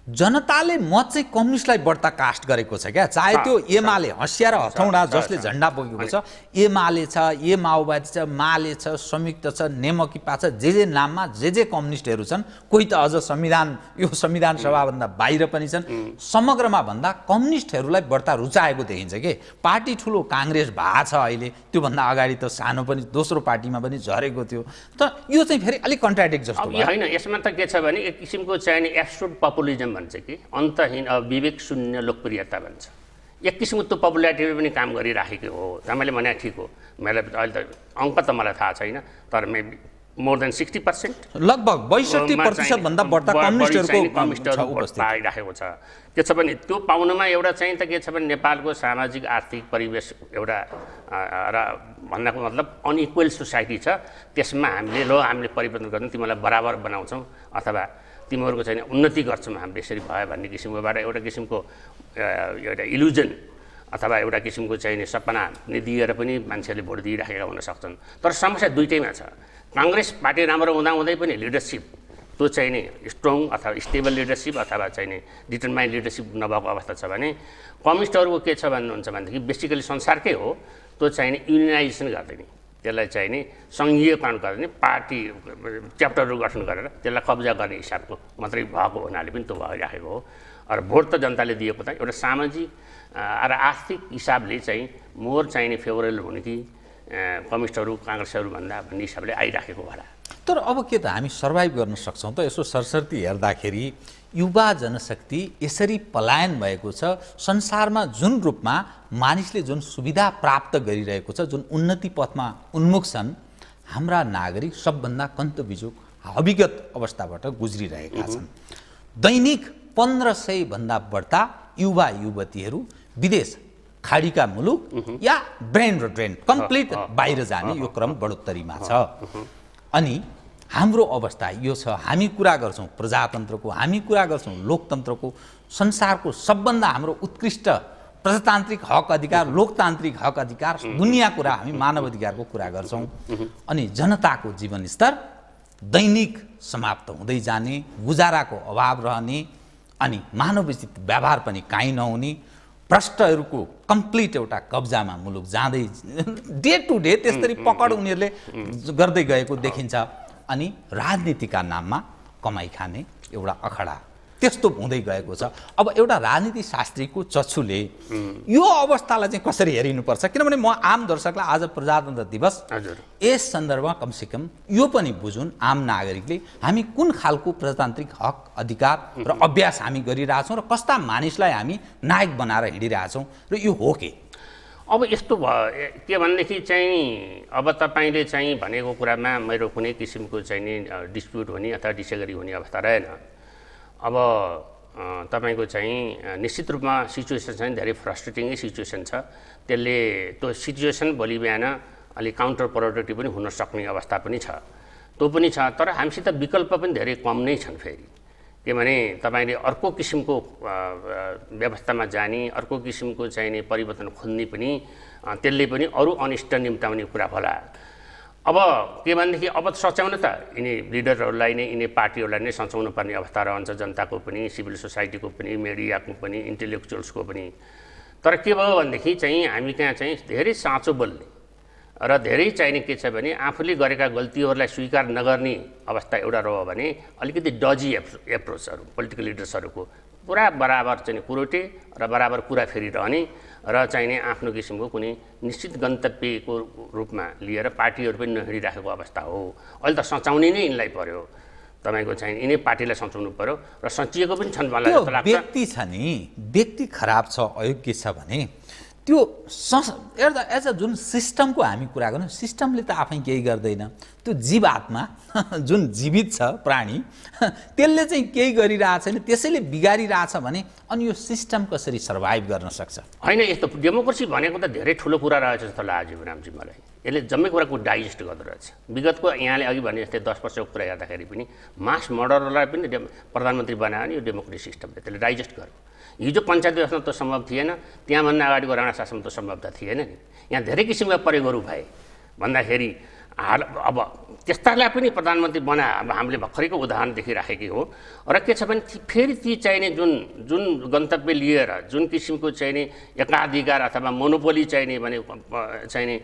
जनताले म चाहिँ कम्युनिस्टलाई बढ्ता कास्ट गरेको छ क्या चाहे त्यो एमाले हँसिया र हथौडा जसले झन्डा बोकेको छ एमाले छ ए माओवादी छ माले छ संयुक्त छ नेमकिपा छ जे जे नाममा जे जे कम्युनिस्टहरू छन् कोही त अझ संविधान यो संविधान सभाभन्दा बाहिर पनि छन् समग्रमा भन्दा कम्युनिस्टहरूलाई बढ्ता रुचाएको देखिन्छ कि पार्टी ठुलो काङ्ग्रेस भएको छ अहिले त्योभन्दा अगाडि त सानो पनि दोस्रो पार्टीमा पनि झरेको थियो त यो चाहिँ फेरि अलिक कन्ट्राडिक्ट जस्तो होइन यसमा त के छ भने एक किसिमको चाहिने एब्सोल्युट पपुलिजम भन्छ कि अन्तहीन अब विवेक शून्य लोकप्रियता भन्छ एक किसिमको त्यो पपुल्यारिटीमा पनि काम गरिराखेको हो मैले भने ठिक हो मेरो अहिले त अङ्क त मलाई थाहा छैन तर may more than sixty percent लगभग बैसठी प्रतिशतभन्दा आइराखेको छ के छ भने त्यो पाउनमा एउटा चाहिँ त के छ भने नेपालको सामाजिक आर्थिक परिवेश एउटा र भन्नको मतलब अनइक्वल सोसाइटी छ त्यसमा हामीले ल हामीले परिवर्तन गर्नु तिमीलाई बराबर बनाउँछौँ अथवा तिमीहरूको चाहिँ उन्नति गर्छौँ हामीले यसरी भयो भन्ने किसिमकोबाट एउटा किसिमको एउटा इल्युजन अथवा एउटा किसिमको चाहिँ सपना दिएर पनि मान्छेहरूले भोट दिइराखेका हुन सक्छन् तर समस्या दुइटैमा छ काङ्ग्रेस पार्टी राम्रो हुँदाहुँदै पनि लिडरसिप त्यो चाहिने स्ट्रङ अथवा स्टेबल लिडरसिप अथवा चाहिने नि लिडरसिप नभएको अवस्था छ भने कम्युनिस्टहरूको के छ भन्नुहुन्छ भनेदेखि बेसिकली संसारकै हो त्यो चाहिने नि युनियनाइजेसन गर्दैन त्यसलाई चाहिँ नि सङ्घीयकरण गरेर नि पार्टी च्याप्टरहरू गठन गरेर त्यसलाई कब्जा गर्ने हिसाबको मात्रै भएको हुनाले पनि त्यो भइराखेको हो र भोट त जनताले दिएको त एउटा सामाजिक र आर्थिक हिसाबले चाहिँ मोर चाहिने फेभरेबल हुने कि कम्युनिस्टहरू काङ्ग्रेसहरूभन्दा भन्ने हिसाबले आइराखेको होला तर अब के त हामी सर्भाइभ गर्न सक्छौँ त यसो सरस्वती हेर्दाखेरि युवा जनशक्ति यसरी पलायन भएको छ संसारमा जुन रूपमा मानिसले जुन सुविधा प्राप्त गरिरहेको छ जुन उन्नति पथमा उन्मुख छन् हाम्रा नागरिक सबभन्दा कन्तबिजोक अभिगत अवस्थाबाट गुज्रिरहेका छन् दैनिक पन्ध्र सयभन्दा बढ्ता युवा युवतीहरू विदेश खाडीका मुलुक या ब्रेन र ड्रेन कम्प्लिट बाहिर जाने यो क्रम बढोत्तरीमा छ अनि हाम्रो अवस्था यो छ हामी कुरा गर्छौँ प्रजातन्त्रको हामी कुरा गर्छौँ लोकतन्त्रको संसारको सबभन्दा हाम्रो उत्कृष्ट प्रजातान्त्रिक हक अधिकार लोकतान्त्रिक हक अधिकार दुनियाँ कुरा हामी मानव अधिकारको कुरा गर्छौँ अनि जनताको जीवनस्तर दैनिक समाप्त हुँदै जाने गुजाराको अभाव रहने अनि मानवोचित व्यवहार पनि काहीँ नहुने भ्रष्टहरूको कम्प्लिट एउटा कब्जामा मुलुक जाँदै डे टु डे त्यसरी पकड उनीहरूले गर्दै गएको देखिन्छ अनि राजनीतिका नाममा कमाइ खाने एउटा अखडा त्यस्तो हुँदै गएको छ अब एउटा राजनीति शास्त्रीको चछुले यो अवस्थालाई चाहिँ कसरी हेरिनुपर्छ किनभने म आम दर्शकलाई आज प्रजातन्त्र दिवस हजुर यस सन्दर्भमा कमसेकम यो पनि बुझुन् आम नागरिकले हामी कुन खालको प्रजातान्त्रिक हक अधिकार र अभ्यास हामी गरिरहेछौँ र कस्ता मानिसलाई हामी नायक बनाएर हिँडिरहेछौँ र यो हो के अब यस्तो भयो के भनेदेखि चाहिँ अब तपाईँले चाहिँ भनेको कुरामा मेरो कुनै किसिमको चाहिँ नि डिस्प्युट हुने अथवा डिसेगरी हुने अवस्था रहेन अब तपाईँको चाहिँ निश्चित रूपमा सिचुएसन चाहिँ धेरै फ्रस्ट्रेटिङै सिचुएसन छ त्यसले त्यो सिचुएसन भोलि बिहान अलिक काउन्टर प्रोडक्टिभ पनि हुन सक्ने अवस्था पनि छ त्यो पनि छ तर हामीसित विकल्प पनि धेरै कम नै छन् फेरि के भने तपाईँले अर्को किसिमको व्यवस्थामा जाने अर्को किसिमको चाहिने परिवर्तन खोज्ने पनि त्यसले पनि अरू अनिष्ट निम्ताउने कुरा होला अब के भनेदेखि अब सच्याउन त यिनी लिडरहरूलाई नै यिनी पार्टीहरूलाई नै सच्याउनु पर्ने अवस्था रहन्छ जनताको पनि सिभिल सोसाइटीको पनि मिडियाको पनि इन्टेलेक्चुअल्सको पनि तर के भयो भनेदेखि चाहिँ हामी कहाँ चाहिँ धेरै साँचो बोल्ने र धेरै चाहिने के छ भने आफूले गरेका गल्तीहरूलाई स्वीकार नगर्ने अवस्था एउटा रह्यो भने अलिकति डजी एप्रोचहरू पोलिटिकल लिडर्सहरूको पुरा बराबर चाहिँ कुरोटे र बराबर कुरा फेरिरहने र चाहिने आफ्नो किसिमको कुनै निश्चित गन्तव्यको रूपमा लिएर पार्टीहरू पनि नहिँडिराखेको अवस्था हो अहिले त सचाउने नै यिनलाई पर्यो तपाईँको चाहिँ यिनै पार्टीलाई सचाउनु पर्यो र सचिएको पनि छन् मलाई व्यक्ति छ नि व्यक्ति खराब छ अयोग्य छ भने त्यो संस एज अ जुन सिस्टमको हामी कुरा गर्नु सिस्टमले त आफै केही गर्दैन त्यो जीव आत्मा जुन जीवित छ प्राणी त्यसले चाहिँ केही गरिरहेको छैन त्यसैले बिगारिरहेछ भने अनि यो सिस्टम कसरी सर्भाइभ गर्न सक्छ होइन यस्तो डेमोक्रेसी भनेको त धेरै ठुलो कुरा रहेछ जस्तो लाग्यो रामजी मलाई यसले जम्मै कुराको डाइजेस्ट रहेछ विगतको यहाँले अघि भने जस्तै दस वर्षको कुरा हेर्दाखेरि पनि मास मर्डरलाई पनि प्रधानमन्त्री बनायो भने यो डेमोक्रेसी सिस्टमले त्यसले डाइजेस्ट गर्यो हिजो पञ्चायत व्यवस्था त सम्भव थिएन त्यहाँभन्दा अगाडिको राणा शासन त सम्भव त थिएन नि यहाँ धेरै किसिमका प्रयोगहरू भए भन्दाखेरि हाल अब त्यस्तालाई पनि प्रधानमन्त्री बना हामीले भर्खरैको उदाहरण देखिराखेकै हो र के छ भने फेरि ती चाहिने जुन जुन गन्तव्य लिएर जुन किसिमको चाहिने एकाधिकार अथवा मोनोपोली चाहिने भने चाहिने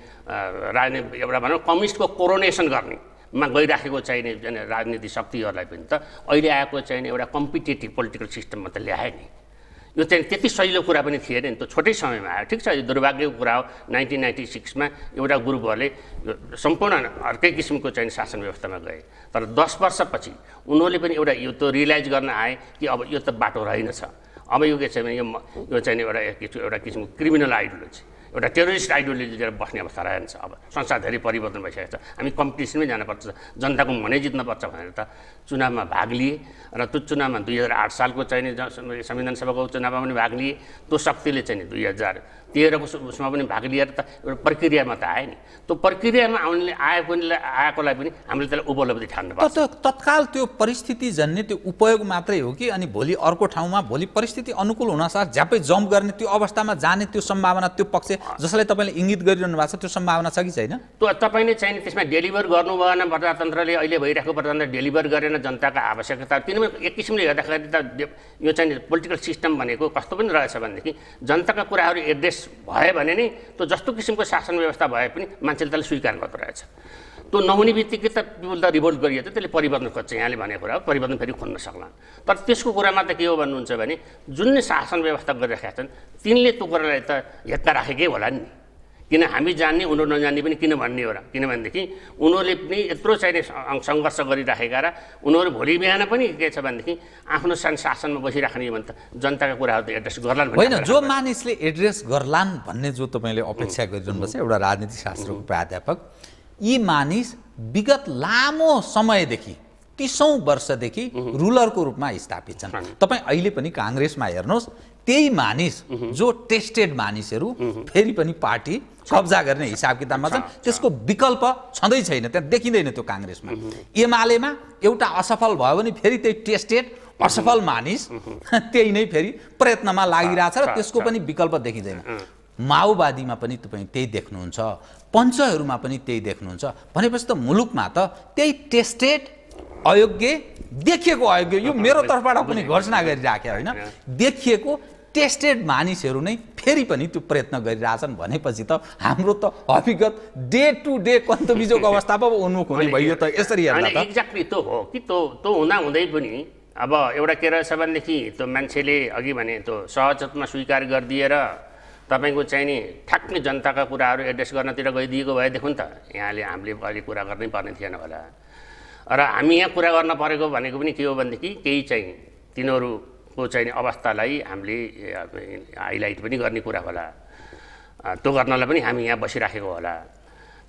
राजनीति एउटा भनौँ कम्युनिस्टको कोरोनेसन गर्ने मा गइराखेको चाहिने राजनीति शक्तिहरूलाई पनि त अहिले आएको चाहिने एउटा कम्पिटेटिभ पोलिटिकल सिस्टममा त ल्याए नि यो चाहिँ त्यति सजिलो कुरा पनि थिएन नि त छोटै समयमा आयो ठिक छ यो दुर्भाग्यको कुरा हो नाइन्टिन नाइन्टी सिक्समा एउटा ग्रुपहरूले सम्पूर्ण अर्कै किसिमको चाहिँ शासन व्यवस्थामा गए तर दस वर्षपछि उनीहरूले पनि एउटा यो त रियलाइज गर्न आए कि अब यो त बाटो रहेनछ अब यो के छ भने यो चाहिँ एउटा एउटा किसिमको क्रिमिनल आइडियोलोजी एउटा टेरोरिस्ट आइडियोलोजी लिएर बस्ने अवस्था रहेछ अब संसार धेरै परिवर्तन भइसकेको छ हामी कम्पिटिसनमै जानुपर्छ जनताको मनै जित्नुपर्छ भनेर त चुनावमा भाग लिए र त्यो चुनावमा दुई हजार आठ सालको चाहिने संविधान सभाको चुनावमा पनि भाग लिए त्यो शक्तिले चाहिँ दुई हजार तेह्रको उसमा पनि भाग लिएर त एउटा प्रक्रियामा त आयो नि त्यो प्रक्रियामा आउने आएकोलाई आएकोलाई पनि हामीले त्यसलाई उपलब्धि ठान्नु पर्छ तत्काल त्यो परिस्थिति झन्ने त्यो उपयोग मात्रै हो कि अनि भोलि अर्को ठाउँमा भोलि परिस्थिति अनुकूल हुनसाथ झ्यापै जम्प गर्ने त्यो अवस्थामा जाने त्यो सम्भावना त्यो पक्ष जसलाई तपाईँले इङ्गित गरिरहनु भएको छ त्यो सम्भावना छ कि छैन त्यो तपाईँले चाहिने त्यसमा डेलिभर गर्नु भएन प्रजातन्त्रले अहिले भइरहेको प्रजातन्त्र डेलिभर गरेन जनताका जनताको आवश्यकता किनभने एक किसिमले हेर्दाखेरि त यो चाहिँ पोलिटिकल सिस्टम भनेको कस्तो पनि रहेछ भनेदेखि जनताका कुराहरू एड्रेस भयो भने नि त्यो जस्तो किसिमको शासन व्यवस्था भए पनि मान्छेले त्यसलाई स्वीकार गर्दो रहेछ त्यो नहुने बित्तिकै त पिपुल त रिभोल्ट गरियो त्यसले परिवर्तन खोज्छ यहाँले भनेको कुरा हो परिवर्तन फेरि खोज्न सक्ला तर त्यसको कुरामा त के हो भन्नुहुन्छ भने जुन शासन व्यवस्था गरिरहेका छन् तिनले त्यो कुरालाई त हेत्ता राखेकै होला नि किन हामी जान्ने उनीहरू नजान्ने पनि किन भन्ने हो र किनभनेदेखि उनीहरूले पनि यत्रो चाहिने सङ्घर्ष गरिराखेका र उनीहरू भोलि बिहान पनि के छ भनेदेखि आफ्नो शासनमा बसिराख्ने भने त जनताका कुराहरू त एड्रेस गर्लान् होइन जो मानिसले एड्रेस गर्लान् भन्ने जो तपाईँले अपेक्षा गरिरहनु भएको छ एउटा राजनीति शास्त्रको प्राध्यापक यी मानिस विगत लामो समयदेखि तिसौँ वर्षदेखि रुलरको रूपमा स्थापित छन् तपाईँ अहिले पनि काङ्ग्रेसमा हेर्नुहोस् त्यही मानिस जो टेस्टेड मानिसहरू फेरि पनि पार्टी कब्जा गर्ने हिसाब किताबमा छन् त्यसको विकल्प छँदै छैन त्यहाँ देखिँदैन त्यो काङ्ग्रेसमा एमालेमा एउटा असफल भयो भने फेरि त्यही टेस्टेड असफल मानिस त्यही नै फेरि प्रयत्नमा लागिरहेछ र त्यसको पनि विकल्प देखिँदैन माओवादीमा पनि तपाईँ त्यही देख्नुहुन्छ पञ्चहरूमा पनि त्यही देख्नुहुन्छ भनेपछि त मुलुकमा त त्यही टेस्टेड अयोग्य देखिएको अयोग्य यो मेरो तर्फबाट पनि घोषणा गरिराखे होइन देखिएको टेस्टेड मानिसहरू नै फेरि पनि त्यो प्रयत्न गरिरहेछन् भनेपछि त हाम्रो त हकिकत डे टु डे कन्तबिजोको अवस्था पो उन्मुख हुने भयो त यसरी हेर्दा एक्ज्याक्टली त्यो हो कि त्यो त्यो हुँदा हुँदै पनि अब एउटा के रहेछ भनेदेखि त्यो मान्छेले अघि भने त्यो सहजतमा स्वीकार गरिदिएर तपाईँको चाहिँ नि ठ्याक्ने जनताका कुराहरू एड्रेस गर्नतिर गइदिएको भएदेखि त यहाँले हामीले अहिले कुरा गर्नै पर्ने थिएन होला र हामी यहाँ कुरा गर्न परेको भनेको पनि के हो भनेदेखि केही चाहिँ तिनीहरू को चाहिने अवस्थालाई हामीले हाइलाइट पनि गर्ने कुरा होला त्यो गर्नलाई पनि हामी यहाँ बसिराखेको होला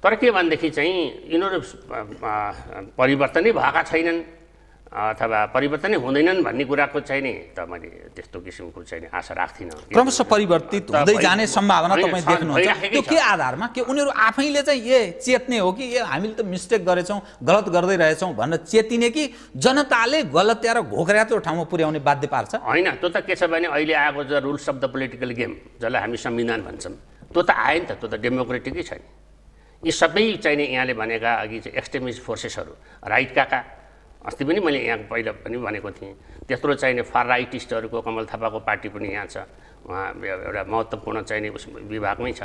तर के भनेदेखि चाहिँ यिनीहरू परिवर्तनै भएका छैनन् अथवा परिवर्तनै हुँदैनन् भन्ने कुराको चाहिँ नि त मैले त्यस्तो किसिमको चाहिँ आशा राख्दिनँ क्रमशः परिवर्तित हुँदै जाने सम्भावना तपाईँ देख्नुहुन्छ त्यो के आधारमा के उनीहरू आफैले चाहिँ ए चेत्ने हो कि ए हामीले त मिस्टेक गरेछौँ गलत गर्दै रहेछौँ भनेर चेतिने कि जनताले गलत्या र घोक्रा त्यो ठाउँमा पुर्याउने बाध्य पार्छ होइन त्यो त के छ भने अहिले आएको जो rules of the political game जसलाई हामी संविधान भन्छौँ त्यो त आयो नि त त्यो त डेमोक्रेटिकै छैन यी सबै चाहिने यहाँले भनेका अघि चाहिँ एक्सट्रिमिस्ट फोर्सेसहरू राइटका अस्ति पनि मैले यहाँ पहिला पनि भनेको थिएँ त्यत्रो चाहिने फार राइटिस्टहरूको कमल थापाको पार्टी पनि यहाँ छ उहाँ एउटा महत्त्वपूर्ण चाहिने उस विभागमै छ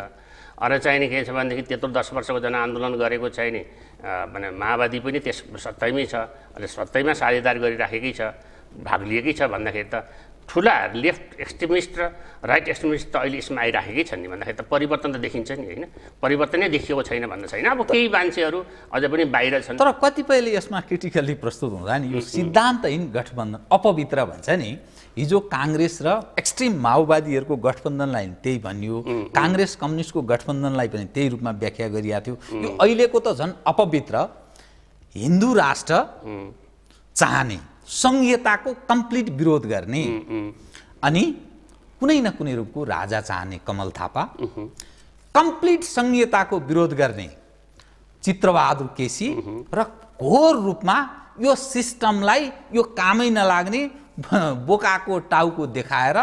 अरू चाहिने के छ भनेदेखि त्यत्रो दस वर्षको जनआन्दोलन गरेको चाहिने भने माओवादी पनि त्यस सत्तैमै छ अहिले सत्तैमा साझेदार गरिराखेकै छ भाग लिएकै छ भन्दाखेरि त ठुला लेफ्ट एक्सट्रिमिस्ट र राइट एक्सट्रिमिस्ट त अहिले यसमा आइराखेकै छन् नि भन्दाखेरि त परिवर्तन त देखिन्छ नि होइन परिवर्तनै देखिएको छैन भन्न छैन अब केही मान्छेहरू अझ पनि बाहिर छन् तर कतिपयले यसमा क्रिटिकल्ली प्रस्तुत हुँदा नि यो सिद्धान्तहीन गठबन्धन अपवित्र भन्छ नि हिजो काङ्ग्रेस र एक्सट्रिम माओवादीहरूको गठबन्धनलाई त्यही भनियो काङ्ग्रेस कम्युनिस्टको गठबन्धनलाई पनि त्यही रूपमा व्याख्या गरिएको थियो यो अहिलेको त झन् अपवित्र हिन्दू राष्ट्र चाहने सङ्घीयताको कम्प्लिट विरोध गर्ने अनि कुनै न कुनै रूपको राजा चाहने कमल थापा कम्प्लिट सङ्घीयताको विरोध गर्ने चित्रबहादुर केसी र घोर रूपमा यो सिस्टमलाई यो कामै नलाग्ने बोकाको टाउको देखाएर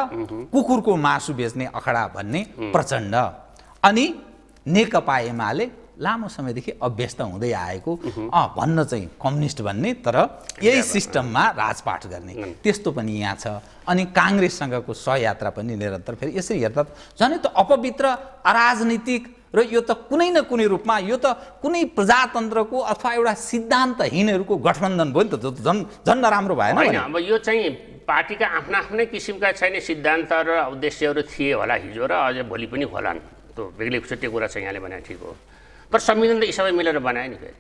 कुकुरको मासु बेच्ने अखडा भन्ने प्रचण्ड अनि नेकपा एमाले लामो समयदेखि अभ्यस्त हुँदै आएको अँ भन्न चाहिँ कम्युनिस्ट भन्ने तर यही सिस्टममा राजपाठ गर्ने त्यस्तो पनि यहाँ छ अनि काङ्ग्रेससँगको सहयात्रा पनि निरन्तर फेरि यसरी हेर्दा झन् त अपवित्र अराजनीतिक र यो त कुनै न कुनै रूपमा यो त कुनै प्रजातन्त्रको अथवा एउटा सिद्धान्तहीनहरूको गठबन्धन भयो नि त झन् झन् नराम्रो भएन अब यो चाहिँ पार्टीका आफ्ना आफ्नै किसिमका छैन सिद्धान्त र उद्देश्यहरू थिए होला हिजो र अझ भोलि पनि होलान् त्यो बेग्लै छुट्टै कुरा छ यहाँले भने ठिक हो पर संविधानले सबै मिलेर बनायो नि फेरि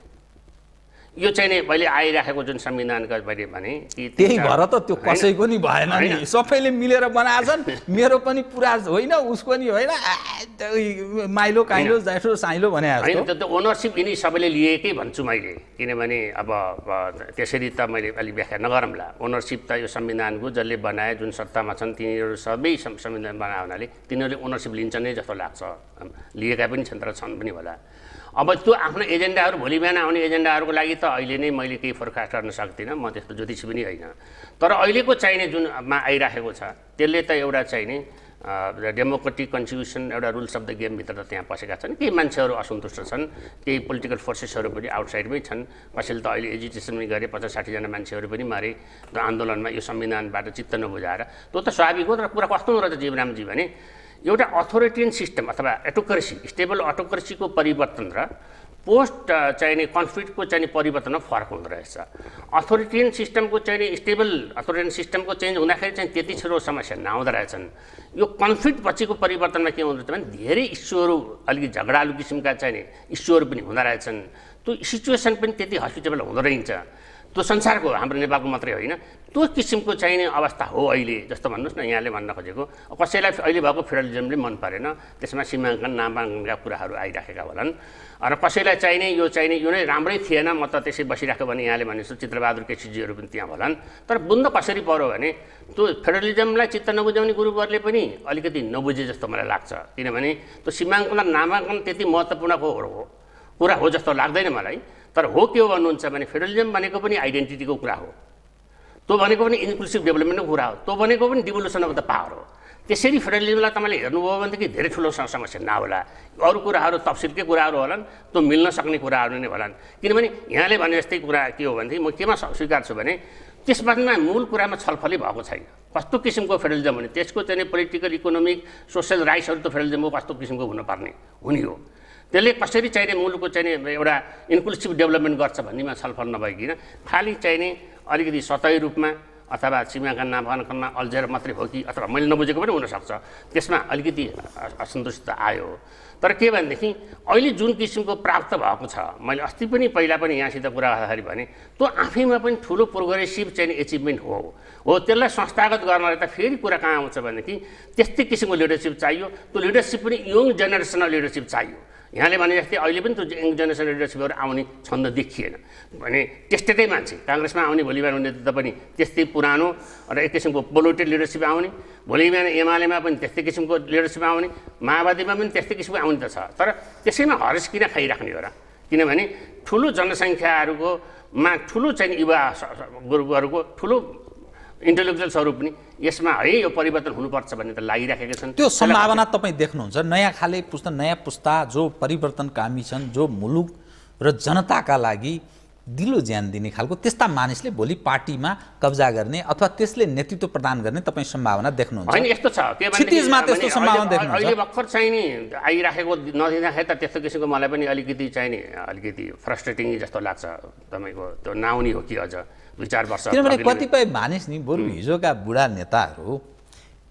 यो चाहिँ नै मैले आइराखेको जुन संविधानको मैले भने त्यही भएर त त्यो कसैको नि भएन नि सबैले मिलेर बनाएछन् मेरो पनि पुरा होइन उसको नि होइन माइलो काइलो जाइलो साइलो भने त्यो ओनरसिप यिनी सबैले लिएकै भन्छु मैले किनभने अब त्यसरी त मैले अलिक व्याख्या नगरौँला ओनरसिप त यो संविधानको जसले बनाए जुन सत्तामा छन् तिनीहरू सबै संविधान बनाए हुनाले तिनीहरूले ओनरसिप लिन्छन् नै जस्तो लाग्छ लिएका पनि छन् तर छन् पनि होला अब त्यो आफ्नो एजेन्डाहरू भोलि बिहान आउने एजेन्डाहरूको लागि त अहिले नै मैले केही फोरकास्ट गर्न सक्दिनँ म त्यस्तो ज्योतिष पनि होइन तर अहिलेको चाहिने जुनमा आइराखेको छ त्यसले त एउटा चाहिने डेमोक्रेटिक कन्स्टिट्युसन एउटा रुल्स अफ द गेमभित्र त त्यहाँ पसेका छन् केही मान्छेहरू असन्तुष्ट छन् केही पोलिटिकल फोर्सेसहरू पनि आउटसाइडमै छन् कसैले त अहिले एजुकेसन पनि गरे पचास साठीजना मान्छेहरू पनि मरे आन्दोलनमा यो संविधानबाट चित्त नबुझाएर त्यो त स्वाभाविक हो तर कुरा कस्तो हुँदो रहेछ जीवरामजी भने एउटा अथोरिटेन सिस्टम अथवा एटोक्रेसी स्टेबल अटोक्रेसीको परिवर्तन र पोस्ट चाहिने कन्फ्लिक्टको चाहिने परिवर्तनमा फरक हुँदो रहेछ अथोरिटेन सिस्टमको चाहिने स्टेबल अथोरिटेन सिस्टमको चेन्ज हुँदाखेरि चाहिँ त्यति छोटो समस्या नआउँदो रहेछन् यो कन्फ्लिक्ट पछिको परिवर्तनमा के हुँदो रहेछ भने धेरै इस्युहरू अलिकति झगडालु किसिमका चाहिने इस्युहरू पनि हुँदो रहेछन् त्यो सिचुएसन पनि त्यति हस्पिटेबल हुँदो रहेछ त्यो संसारको हाम्रो नेपालको मात्रै होइन त्यो किसिमको चाहिने अवस्था हो अहिले जस्तो भन्नुहोस् न यहाँले भन्न खोजेको कसैलाई अहिले भएको फेडरलिजमले मन परेन त्यसमा सीमाङ्कन नामाङ्कनका कुराहरू आइराखेका होलान् र कसैलाई चाहिने यो चाहिने यो नै राम्रै थिएन म त त्यसै बसिरहेको भने यहाँले भने जस्तो चित्रबहादुर केसीजीहरू पनि त्यहाँ होलान् तर बुन्द कसरी पऱ्यो भने त्यो फेडरलिजमलाई चित्त नबुझाउने गुरुवरले पनि अलिकति नबुझे जस्तो मलाई लाग्छ किनभने त्यो सीमाङ्कन नामाङ्कन त्यति महत्त्वपूर्ण हो कुरा हो जस्तो लाग्दैन मलाई तर हो के हो भन्नुहुन्छ भने फेडरलिजम भनेको पनि आइडेन्टिटीको कुरा हो त्यो भनेको पनि इन्क्लुसिभ डेभलपमेन्टको कुरा हो त्यो भनेको पनि डिभोल्युसन अफ द पावर हो त्यसरी फेडरलिजमलाई तपाईँले हेर्नुभयो भनेदेखि धेरै ठुलो समस्या नहोला अरू कुराहरू तफसिलकै कुराहरू होलान् त्यो मिल्न सक्ने कुराहरू नै होलान् किनभने यहाँले भने जस्तै कुरा के हो भनेदेखि म केमा स्वीकार्छु भने त्यसमा मूल कुरामा छलफलै भएको छैन कस्तो किसिमको फेडरलिजम हुने त्यसको चाहिँ पोलिटिकल इकोनोमिक सोसियल राइट्सहरू त फेडरलिज्मको कस्तो किसिमको हुनुपर्ने हुने हो त्यसले कसरी चाहिने मुलुकको चाहिने एउटा इन्क्लुसिभ डेभलपमेन्ट गर्छ भन्नेमा छलफल नभइकन खालि चाहिने अलिकति सतही रूपमा अथवा सीमाका नामाङ्कनमा अल्झेर मात्रै हो कि अथवा मैले नबुझेको पनि हुनसक्छ त्यसमा अलिकति असन्तुष्ट आयो तर के भनेदेखि अहिले जुन किसिमको प्राप्त भएको छ मैले अस्ति पनि पहिला पनि यहाँसित कुरा गर्दाखेरि भने त्यो आफैमा पनि ठुलो प्रोग्रेसिभ चाहिँ एचिभमेन्ट हो हो त्यसलाई संस्थागत गर्नलाई त फेरि कुरा कहाँ आउँछ भनेदेखि त्यस्तै किसिमको लिडरसिप चाहियो त्यो लिडरसिप पनि यङ जेनेरेसनल लिडरसिप चाहियो यहाँले भने जस्तै अहिले पनि त्यो यङ जेनेरेसन लिडरसिपहरू आउने छन्द देखिएन भने त्यस्तै मान्छे काङ्ग्रेसमा आउने भोलि बिहान नेतृत्व पनि त्यस्तै पुरानो र एक किसिमको पोलोटेड लिडरसिप आउने भोलि बिहान एमालेमा पनि त्यस्तै किसिमको लिडरसिप आउने माओवादीमा पनि त्यस्तै किसिमको आउने त छ तर त्यसैमा हरेस किन खाइराख्ने हो र किनभने ठुलो जनसङ्ख्याहरूकोमा ठुलो चाहिँ युवा ग्रुपहरूको ठुलो इन्टेलेक्चुअल्सहरू पनि यसमा है यो परिवर्तन हुनुपर्छ भन्ने त लागिराखेका छन् त्यो सम्भावना तपाईँ देख्नुहुन्छ नयाँ खाले पुस्ता नयाँ पुस्ता जो परिवर्तनकामी छन् जो मुलुक र जनताका लागि दिलो ज्यान दिने खालको त्यस्ता मानिसले भोलि पार्टीमा कब्जा गर्ने अथवा त्यसले नेतृत्व प्रदान गर्ने तपाईँ सम्भावना देख्नुहुन्छ यस्तो छ त्यस्तो सम्भावना देख्नुहुन्छ अहिले भर्खर चाहिँ नि आइराखेको नदिँदाखेरि त त्यस्तो किसिमको मलाई पनि अलिकति चाहिँ नि अलिकति फ्रस्ट्रेटिङ जस्तो लाग्छ तपाईँको त्यो नआउने हो कि अझ दुई चार वर्ष किनभने कतिपय मानिस नि बरु हिजोका बुढा नेताहरू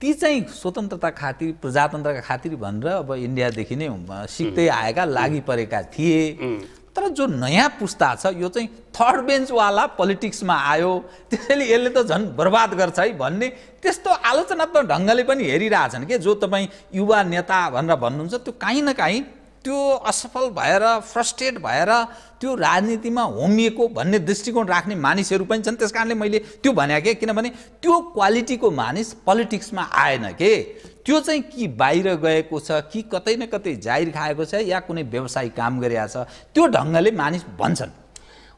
ती चाहिँ स्वतन्त्रता खातिर प्रजातन्त्रका खातिर भनेर अब इन्डियादेखि नै सिक्दै आएका लागि परेका थिए तर जो नयाँ पुस्ता छ यो चाहिँ थर्ड बेन्चवाला पोलिटिक्समा आयो त्यसैले यसले त झन् बर्बाद गर्छ है भन्ने त्यस्तो आलोचनात्मक ढङ्गले पनि हेरिरहेछन् कि जो तपाईँ युवा नेता भनेर भन्नुहुन्छ त्यो काहीँ न काहीँ त्यो असफल भएर फ्रस्ट्रेट भएर त्यो राजनीतिमा होमिएको भन्ने दृष्टिकोण राख्ने मानिसहरू पनि छन् त्यस कारणले मैले त्यो भने के किनभने त्यो क्वालिटीको मानिस पोलिटिक्समा आएन के त्यो चाहिँ कि बाहिर गएको छ कि कतै न कतै जाहिर खाएको छ या कुनै व्यवसायिक काम गरिरहेको छ त्यो ढङ्गले मानिस भन्छन्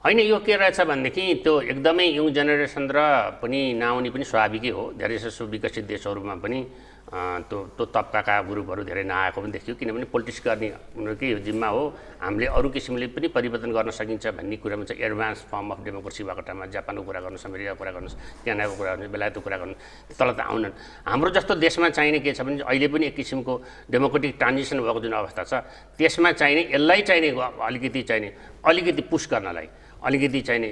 होइन यो के रहेछ भनेदेखि त्यो एकदमै यङ जेनेरेसन र पनि नआउने पनि स्वाभाविकै हो धेरै जसो विकसित देशहरूमा पनि त्यो त्यो तबकाका ग्रुपहरू धेरै नआएको पनि देखियो किनभने पोलिटिक्स गर्ने उनीहरूकै जिम्मा हो हामीले अरू किसिमले पनि परिवर्तन गर्न सकिन्छ भन्ने कुरामा चाहिँ एडभान्स फर्म अफ डेमोक्रेसी भएको ठाउँमा जापानको कुरा गर्नुहोस् अमेरिकाको कुरा गर्नुहोस् क्यानाडाको कुरा गर्नुहोस् बेलायतको कुरा गर्नु तल त आउनन् हाम्रो जस्तो देशमा चाहिने के छ भने अहिले पनि एक किसिमको डेमोक्रेटिक ट्रान्जिसन भएको जुन अवस्था छ त्यसमा चाहिने यसलाई चाहिने अलिकति चाहिने अलिकति पुस गर्नलाई अलिकति चाहिने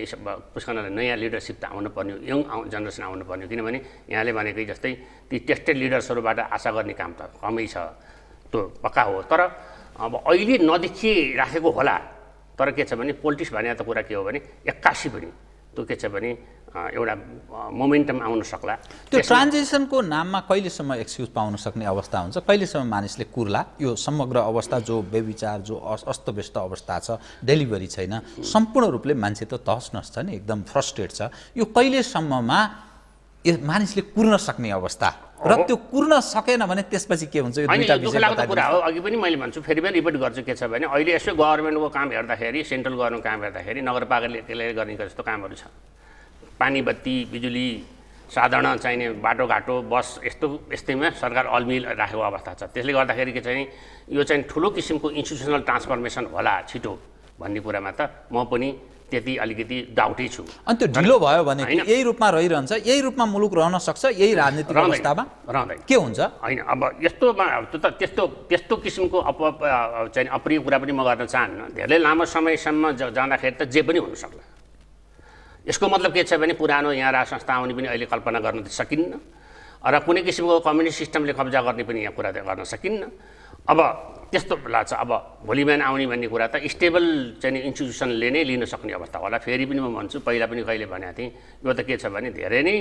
पुस्काउनलाई नयाँ लिडरसिप त आउनु पर्ने हो यङ आउ जेनेरेसन आउनु पर्ने हो किनभने यहाँले भनेकै जस्तै ती टेस्टेड लिडर्सहरूबाट आशा गर्ने काम त कमै छ त्यो पक्का हो तर अब अहिले राखेको होला तर के छ भने पोलिटिक्स भनेको त कुरा के हो भने एक्कासी पनि त्यो के छ भने एउटा मोमेन्टम आउन सक्ला त्यो ट्रान्जेसनको नाममा कहिलेसम्म एक्सक्युज पाउन सक्ने अवस्था हुन्छ कहिलेसम्म मानिसले कुर्ला यो समग्र अवस्था जो बेविचार जो अस्तव्यस्त अवस्था छ डेलिभरी छैन सम्पूर्ण रूपले मान्छे त तहस नस छ नि एकदम फ्रस्ट्रेट छ यो कहिलेसम्ममा मानिसले कुर्न सक्ने अवस्था र त्यो कुर्न सकेन भने त्यसपछि के हुन्छ यो कुरा हो अघि पनि मैले भन्छु फेरि पनि रिपिट गर्छु के छ भने अहिले यसो गभर्मेन्टको काम हेर्दाखेरि सेन्ट्रल गभर्मेन्टको काम हेर्दाखेरि नगरपालिकाले त्यसले गर्ने जस्तो कामहरू छ पानी बत्ती बिजुली साधारण चाहिने बाटोघाटो बस यस्तो यस्तैमा सरकार अल्मिल राखेको अवस्था छ त्यसले गर्दाखेरि के चाहिँ यो चाहिँ ठुलो किसिमको इन्स्टिट्युसनल ट्रान्सफर्मेसन होला छिटो भन्ने कुरामा त म पनि त्यति अलिकति डाउटै छु अनि त्यो ढिलो भयो भने यही रूपमा रहिरहन्छ यही रूपमा मुलुक रहन सक्छ यही राजनीतिक अवस्थामा रहँदैन के हुन्छ होइन अब यस्तोमा त्यो त त्यस्तो त्यस्तो किसिमको अप चाहिँ अप्रिय कुरा पनि म गर्न चाहन्न धेरै लामो समयसम्म जाँदाखेरि त जे पनि हुनसक्ला यसको मतलब के छ भने पुरानो यहाँ राज संस्था आउने पनि अहिले कल्पना गर्न सकिन्न र कुनै किसिमको कम्युनिस्ट सिस्टमले कब्जा गर्ने पनि यहाँ कुरा गर्न सकिन्न अब त्यस्तो लाग्छ अब भोलि बिहान आउने भन्ने कुरा त स्टेबल चाहिँ इन्स्टिट्युसनले नै लिन सक्ने अवस्था होला फेरि पनि म भन्छु पहिला पनि कहिले भनेको थिएँ यो त के छ भने धेरै नै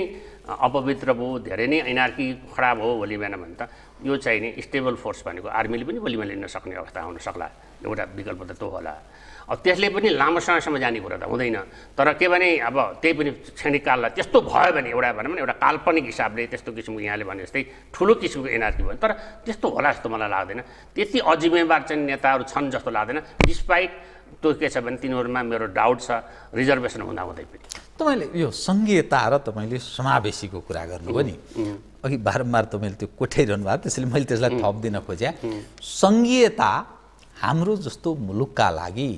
अपवित्र भयो धेरै नै एनआरकी खराब हो भोलि बिहान भने त यो चाहिने स्टेबल फोर्स भनेको आर्मीले पनि भोलि बिहान लिन सक्ने अवस्था आउन सक्ला एउटा विकल्प त त्यो होला अब त्यसले पनि लामो समयसम्म जाने कुरा त हुँदैन तर के भने अब त्यही पनि क्षणिक काललाई त्यस्तो भयो भने एउटा भनौँ न एउटा काल्पनिक हिसाबले त्यस्तो किसिमको यहाँले भने जस्तै ठुलो किसिमको एनआरसी भयो तर त्यस्तो होला जस्तो मलाई लाग्दैन त्यति अजिम्मेवार चाहिँ नेताहरू छन् जस्तो लाग्दैन डिस्पाइट त्यो के छ भने तिनीहरूमा मेरो डाउट छ रिजर्भेसन हुँदा हुँदै पनि तपाईँले यो सङ्घीयता र तपाईँले समावेशीको कुरा गर्नुभयो नि अघि बारम्बार तपाईँले त्यो कोठाइरहनु भएको त्यसैले मैले त्यसलाई थप दिन खोजेँ सङ्घीयता हाम्रो जस्तो मुलुकका लागि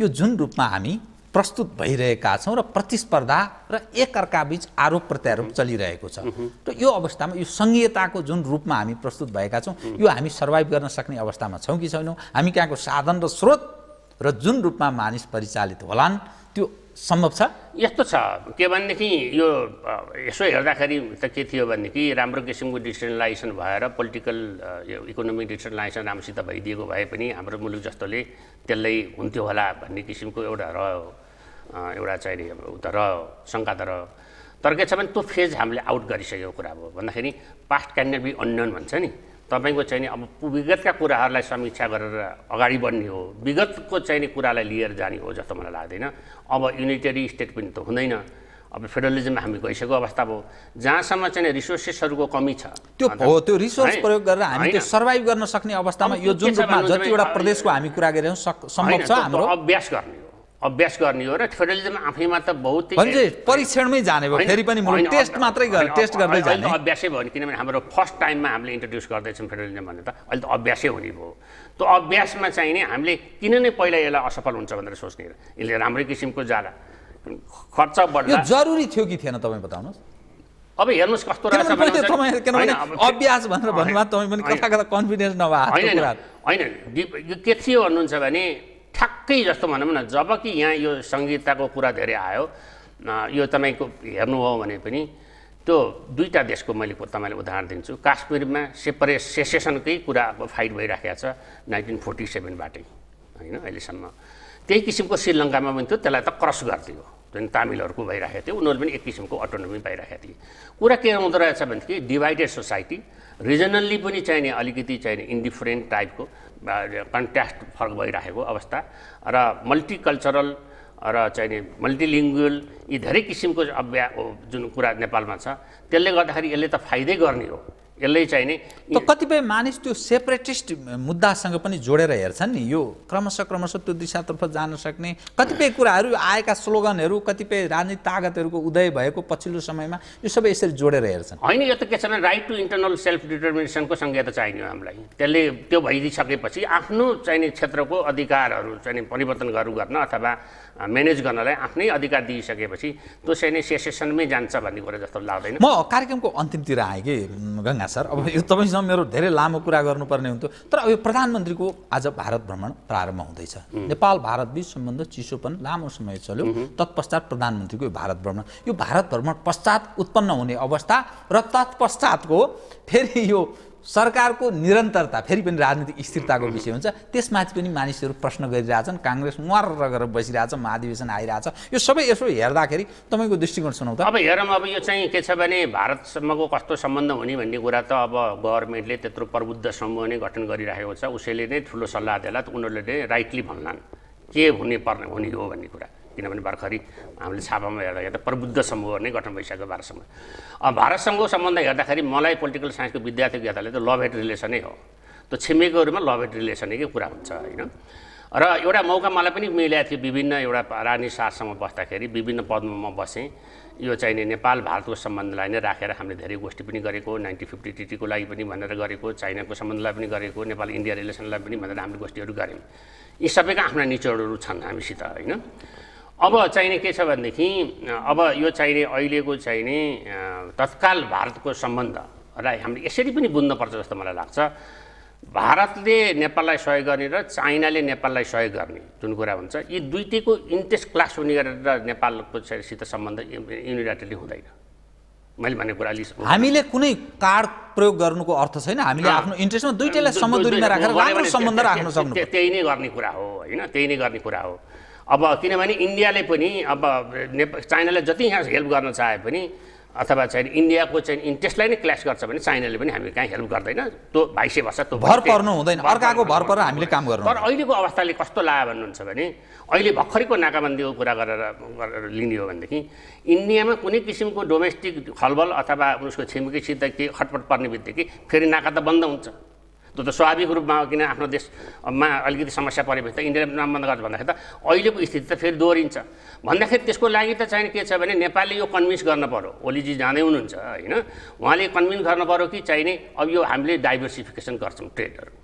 यो जुन रूपमा हामी प्रस्तुत भइरहेका छौँ र प्रतिस्पर्धा र एकअर्का एकअर्काबीच आरोप प्रत्यारोप चलिरहेको छ र यो अवस्थामा यो सङ्घीयताको जुन रूपमा हामी प्रस्तुत भएका छौँ यो हामी सर्भाइभ गर्न सक्ने अवस्थामा छौँ कि छैनौँ हामी कहाँको साधन र स्रोत र जुन रूपमा मानिस परिचालित होलान् त्यो सम्भव छ यस्तो छ के भनेदेखि यो यसो हेर्दाखेरि त के थियो भनेदेखि राम्रो किसिमको डिसेन्टलाइजेसन भएर पोलिटिकल यो इकोनोमिक डिसेन्टलाइजेसन राम्रोसित भइदिएको भए पनि हाम्रो मुलुक जस्तोले त्यसलाई हुन्थ्यो होला भन्ने किसिमको एउटा रह्यो एउटा चाहिँ त रह्यो शङ्का त रह्यो तर के छ भने त्यो फेज हामीले आउट गरिसकेको कुरा भयो भन्दाखेरि पास्ट क्यानट बी अन्डन भन्छ नि तपाईँको नि अब विगतका कुराहरूलाई समीक्षा गरेर अगाडि बढ्ने हो विगतको चाहिँ नि कुरालाई लिएर जाने हो जस्तो मलाई लाग्दैन अब युनिटरी स्टेट पनि त हुँदैन अब फेडरलिजम हामी गइसकेको अवस्था भयो जहाँसम्म चाहिँ रिसोर्सेसहरूको कमी छ त्यो हो त्यो रिसोर्स प्रयोग गरेर हामी त्यो सर्भाइभ गर्न सक्ने अवस्थामा यो जुन जतिवटा प्रदेशको हामी कुरा गरिरहेको सम्भव छ हाम्रो अभ्यास गर्ने अभ्यास गर्ने हो र फेडरलिजम आफैमा त बहुत परीक्षणमै जाने भयो फेरि पनि टेस्ट मात्रै टेस्ट गर्दै जाने अभ्यासै भयो किनभने हाम्रो फर्स्ट टाइममा हामीले इन्ट्रोड्युस गर्दैछौँ फेडरलिजम भनेर त अहिले त अभ्यासै हुने भयो त्यो अभ्यासमा चाहिँ नि हामीले किन नै पहिला यसलाई असफल हुन्छ भनेर सोच्ने यसले राम्रै किसिमको जाला खर्च बढ्यो जरुरी थियो कि थिएन तपाईँ बताउनुहोस् अब हेर्नुहोस् कस्तो अभ्यास भनेर भन्नुभयो तपाईँ पनि कता कता कन्फिडेन्स होइन यो के थियो भन्नुहुन्छ भने ठ्याक्कै जस्तो भनौँ न जब कि यहाँ यो सङ्गीतताको कुरा धेरै आयो यो तपाईँको हो भने पनि त्यो दुईवटा देशको मैले तपाईँलाई उदाहरण दिन्छु काश्मीरमा सेपरे सेसेसनकै कुरा अब फाइट भइराखेको छ नाइन्टिन फोर्टी सेभेनबाटै होइन अहिलेसम्म त्यही किसिमको श्रीलङ्कामा पनि थियो त्यसलाई त क्रस गरिदियो जुन तामिलहरूको भइरहेको थियो उनीहरू पनि एक किसिमको अटोनोमी पाइरहेको थिए कुरा के आउँदो रहेछ भनेदेखि डिभाइडेड सोसाइटी रिजनल्ली पनि चाहिने अलिकति चाहिने इन्डिफरेन्ट टाइपको कन्ट्यास्ट फरक भइराखेको अवस्था र मल्टिकल्चरल र चाहिने मल्टिलिङ्गुअल यी धेरै किसिमको अभ्या जुन कुरा नेपालमा छ त्यसले गर्दाखेरि यसले त फाइदै गर्ने हो यसले चाहिने त कतिपय मानिस त्यो सेपरेटिस्ट मुद्दासँग पनि जोडेर हेर्छन् नि यो क्रमशः क्रमशः त्यो दिशातर्फ जान सक्ने कतिपय कुराहरू आएका स्लोगनहरू कतिपय राजनीतिक तागतहरूको उदय भएको पछिल्लो समयमा यो सबै यसरी जोडेर हेर्छन् होइन यो त के छ भने राइट टु इन्टरनल सेल्फ डिटर्मिनेसनको सङ्घीय त चाहिने हामीलाई त्यसले त्यो भइदिइसकेपछि आफ्नो चाहिने क्षेत्रको अधिकारहरू चाहिने परिवर्तनहरू गर्न अथवा म्यानेज गर्नलाई आफ्नै अधिकार दिइसकेपछि त्यो चाहिँ नै सेसेसनमै जान्छ भन्ने कुरा जस्तो लाग्दैन म कार्यक्रमको अन्तिमतिर आएँ कि गङ्गा सर अब यो तपाईँसँग मेरो धेरै लामो कुरा गर्नुपर्ने हुन्थ्यो तर अब यो प्रधानमन्त्रीको आज भारत भ्रमण प्रारम्भ हुँदैछ नेपाल भारत बिच सम्बन्ध पनि लामो समय चल्यो तत्पश्चात प्रधानमन्त्रीको यो भारत भ्रमण यो भारत भ्रमण पश्चात उत्पन्न हुने अवस्था र तत्पश्चातको फेरि यो सरकारको निरन्तरता फेरि पनि राजनीतिक स्थिरताको विषय हुन्छ त्यसमाथि पनि मानिसहरू प्रश्न गरिरहेछन् काङ्ग्रेस मर गरेर बसिरहेछ महाधिवेशन आइरहेछ यो सबै यसो हेर्दाखेरि तपाईँको दृष्टिकोण सुनाउँछ अब हेरौँ अब यो चाहिँ के छ भने भारतसम्मको कस्तो सम्बन्ध हुने भन्ने कुरा त अब गभर्मेन्टले त्यत्रो प्रबुद्ध समूह नै गठन गरिरहेको छ उसैले नै ठुलो सल्लाह देला त उनीहरूले नै राइटली भन्लान् के हुने पर्ने हुने हो भन्ने कुरा किनभने भर्खरै हामीले छापामा हेर्दा हेर्दा प्रबुद्ध समूह नै गठन भइसक्यो भारत अब भारत सम्बन्ध हेर्दाखेरि मलाई पोलिटिकल साइन्सको विद्यार्थी हेर्दाले त लभ एट रिलेसनै हो त छिमेकीहरूमा लभ एट रिलेसनकै कुरा हुन्छ होइन र एउटा मौका मलाई पनि मिलेको थियो विभिन्न एउटा रानी साथसँग बस्दाखेरि विभिन्न पदमा म बसेँ यो चाहिने नेपाल भारतको सम्बन्धलाई नै राखेर हामीले धेरै गोष्ठी पनि गरेको नाइन्टिन फिफ्टी टिटीको लागि पनि भनेर गरेको चाइनाको सम्बन्धलाई पनि गरेको नेपाल इन्डिया रिलेसनलाई पनि भनेर हामीले गोष्ठीहरू गऱ्यौँ यी सबैका आफ्ना निचोडहरू छन् हामीसित होइन अब चाहिने के छ भनेदेखि अब यो चाहिने अहिलेको चाहिने तत्काल भारतको सम्बन्धलाई हामीले यसरी पनि बुझ्नुपर्छ जस्तो मलाई लाग्छ भारतले नेपाललाई सहयोग गर्ने र चाइनाले नेपाललाई सहयोग गर्ने जुन कुरा हुन्छ यी दुइटैको इन्ट्रेस्ट क्लास हुने गरेर नेपालको सित सम्बन्ध युनिलाटरली हुँदैन मैले भन्ने कुरा अलिक हामीले कुनै कार्ड प्रयोग गर्नुको अर्थ छैन हामीले आफ्नो इन्ट्रेस्टमा दुइटैलाई समदुरीमा राखेर राम्रो सम्बन्ध राख्न सक्नु त्यही नै गर्ने कुरा हो होइन त्यही नै गर्ने कुरा हो अब किनभने इन्डियाले पनि अब नेप चाइनाले जति यहाँ हेल्प गर्न चाहे पनि अथवा चाहिँ इन्डियाको चाहिँ इन्ट्रेस्टलाई नै क्ल्यास गर्छ भने चाइनाले पनि हामी कहीँ हेल्प गर्दैन त्यो भाइसे भर्छ त्यो भर पर्नु हुँदैन अर्काको भर परेर हामीले काम गर्नु तर अहिलेको अवस्थाले कस्तो लाग्यो भन्नुहुन्छ भने अहिले भर्खरैको नाकाबन्दीको कुरा गरेर गरेर लिने हो भनेदेखि इन्डियामा कुनै किसिमको डोमेस्टिक खलबल अथवा उसको छिमेकीसित केही खटपट पर्ने बित्तिकै फेरि नाका त बन्द हुन्छ त्यो त स्वाभाविक रूपमा किन आफ्नो देशमा अलिकति समस्या परेपछि त इन्डियाले नाम बन्द गर्छ भन्दाखेरि त अहिलेको स्थिति त फेरि दोहोरिन्छ भन्दाखेरि त्यसको लागि त चाहिने के छ भने नेपालले यो कन्भिन्स गर्न पऱ्यो ओलीजी जाँदै हुनुहुन्छ होइन उहाँले कन्भिन्स गर्न पऱ्यो कि चाहिने अब यो हामीले डाइभर्सिफिकेसन गर्छौँ ट्रेडहरू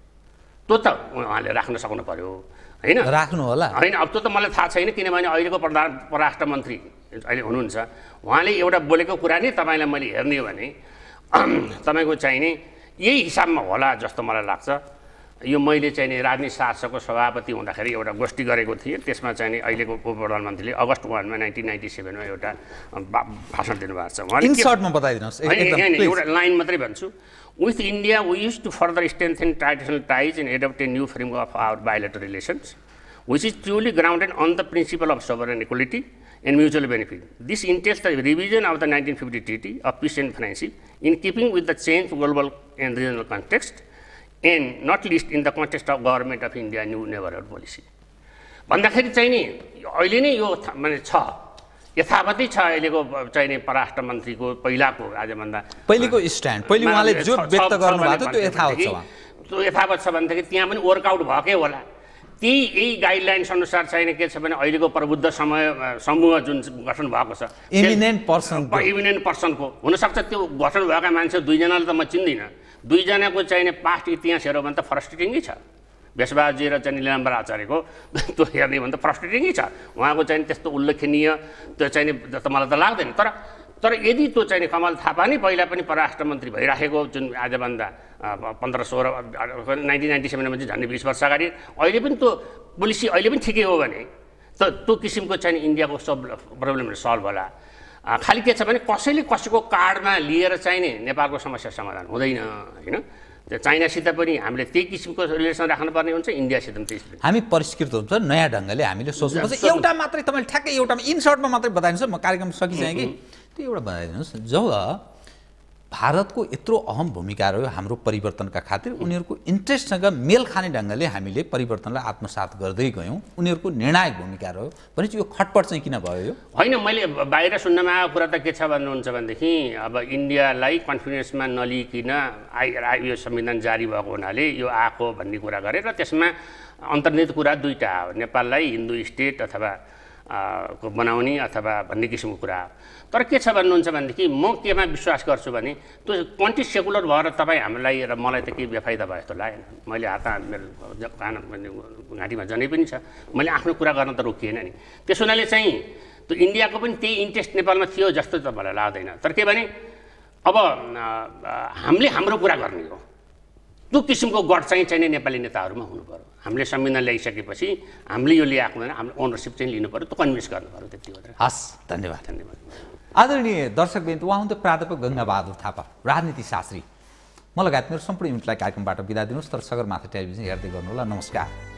त्यो त उहाँले राख्न सक्नु पऱ्यो होइन राख्नु होला होइन अब त्यो त मलाई थाहा छैन किनभने अहिलेको प्रधान परराष्ट्र मन्त्री अहिले हुनुहुन्छ उहाँले एउटा बोलेको कुरा नै तपाईँलाई मैले हेर्ने हो भने तपाईँको चाहिने यही हिसाबमा होला जस्तो मलाई लाग्छ यो मैले चाहिँ नि राजनीति शासकको सभापति हुँदाखेरि एउटा गोष्ठी गरेको थिएँ त्यसमा चाहिँ नि अहिलेको उप प्रधानमन्त्रीले अगस्त वानमा नाइन्टिन नाइन्टी सेभेनमा एउटा भाषण दिनुभएको छ उहाँले बताइदिनुहोस् एउटा लाइन मात्रै भन्छु with India we use to further strengthen traditional ties and adapt a new frame of our bilateral relations which is purely grounded on the principle of and equality and mutual benefit. This entails the revision of the 1950 Treaty of Peace and Friendship in keeping with the changed global and regional context, and not least in the context of Government of India New Neighborhood Policy. भन्दाखेरि चाहिँ नि अहिले नै यो माने छ यथावतै छ अहिलेको नि पराष्ट्र मन्त्रीको पहिलाको आजभन्दा पहिलेको स्ट्यान्ड पहिले उहाँले जो व्यक्त गर्नुभएको थियो त्यो यथावत छ भनेदेखि त्यहाँ पनि वर्कआउट भएकै होला ती यही गाइडलाइन्स अनुसार चाहिँ के छ भने अहिलेको प्रबुद्ध समय समूह जुन गठन भएको छ इमिनेन्ट पर्सन इमिनेन्ट पर्सनको हुनसक्छ त्यो गठन भएका मान्छे दुईजनाले त म चिन्दिनँ दुईजनाको चाहिने पास्ट इतिहास हेऱ्यो भने त फ्रस्ट्रेटिङै छ भेषबाजी र चाहिँ निलाम्बर आचार्यको त्यो हेर्ने भने त फ्रस्ट्रेटिङै छ उहाँको चाहिँ त्यस्तो उल्लेखनीय त्यो चाहिँ मलाई त लाग्दैन तर तर यदि त्यो चाहिँ कमल थापा नै पहिला पनि परराष्ट्र मन्त्री भइराखेको जुन आजभन्दा पन्ध्र सोह्र नाइन्टिन नाइन्टी सेभेनमा चाहिँ झन्डै बिस वर्ष अगाडि अहिले पनि त्यो पोलिसी अहिले पनि ठिकै हो भने त त्यो किसिमको चाहिँ इन्डियाको सब प्रब्लमहरू सल्भ होला खालि के छ भने कसैले कसैको कार्डमा लिएर चाहिँ नि नेपालको समस्या समाधान हुँदैन होइन त्यो चाइनासित पनि हामीले त्यही किसिमको रिलेसन राख्नुपर्ने हुन्छ इन्डियासित पनि त्यही हामी परिष्कृत हुन्छ नयाँ ढङ्गले हामीले सोच्नुपर्छ एउटा मात्रै तपाईँले ठ्याक्कै एउटा इन्सर्टमा मात्रै बताइदिनुहोस् म कार्यक्रम सकिसकेँ कि त्यो एउटा बनाइदिनुहोस् जब भारतको यत्रो अहम भूमिका रह्यो हाम्रो परिवर्तनका खातिर उनीहरूको इन्ट्रेस्टसँग मेल खाने ढङ्गले हामीले परिवर्तनलाई आत्मसात गर्दै गयौँ उनीहरूको निर्णायक भूमिका रह्यो भनेपछि यो खटपट चाहिँ किन भयो यो होइन मैले बाहिर सुन्नमा आएको कुरा त के छ भन्नुहुन्छ भनेदेखि अब इन्डियालाई कन्फिडेन्समा नलिइकन आइ यो संविधान जारी भएको हुनाले यो आएको भन्ने कुरा र त्यसमा अन्तर्निहित कुरा दुईवटा हो नेपाललाई हिन्दू स्टेट अथवा को बनाउने अथवा भन्ने किसिमको कुरा हो तर के छ भन्नुहुन्छ भनेदेखि म केमा विश्वास गर्छु भने त्यो कन्ट्री सेकुलर भएर तपाईँ हामीलाई र मलाई त केही बेफाइदा भयो जस्तो लागेन मैले हात मेरो कान घाँटीमा जनै पनि छ मैले आफ्नो कुरा गर्न त रोकिएन नि त्यसो हुनाले चाहिँ त्यो इन्डियाको पनि त्यही इन्ट्रेस्ट नेपालमा थियो जस्तो त मलाई लाग्दैन तर के भने अब हामीले हाम्रो कुरा गर्ने हो त्यो किसिमको गढ चाहिँ चाहिने नेपाली नेताहरूमा हुनु पऱ्यो हामीले संविधान ल्याइसकेपछि हामीले यो ल्याएको हुँदैन हामीले ओनरसिप चाहिँ लिनु पऱ्यो त कन्भिन्स गर्नु पऱ्यो त्यति मात्र हस् धन्यवाद धन्यवाद आदरणीय दर्शक दर्शकबिन्द उहाँ हुन्थ्यो प्राध्यापक गङ्गाबहादुर थापा राजनीति शास्त्री म लगायत मेरो सम्पूर्ण युनिटलाई कार्यक्रमबाट बिदा दिनुहोस् तर सगरमाथा टेलिभिजन हेर्दै गर्नु होला नमस्कार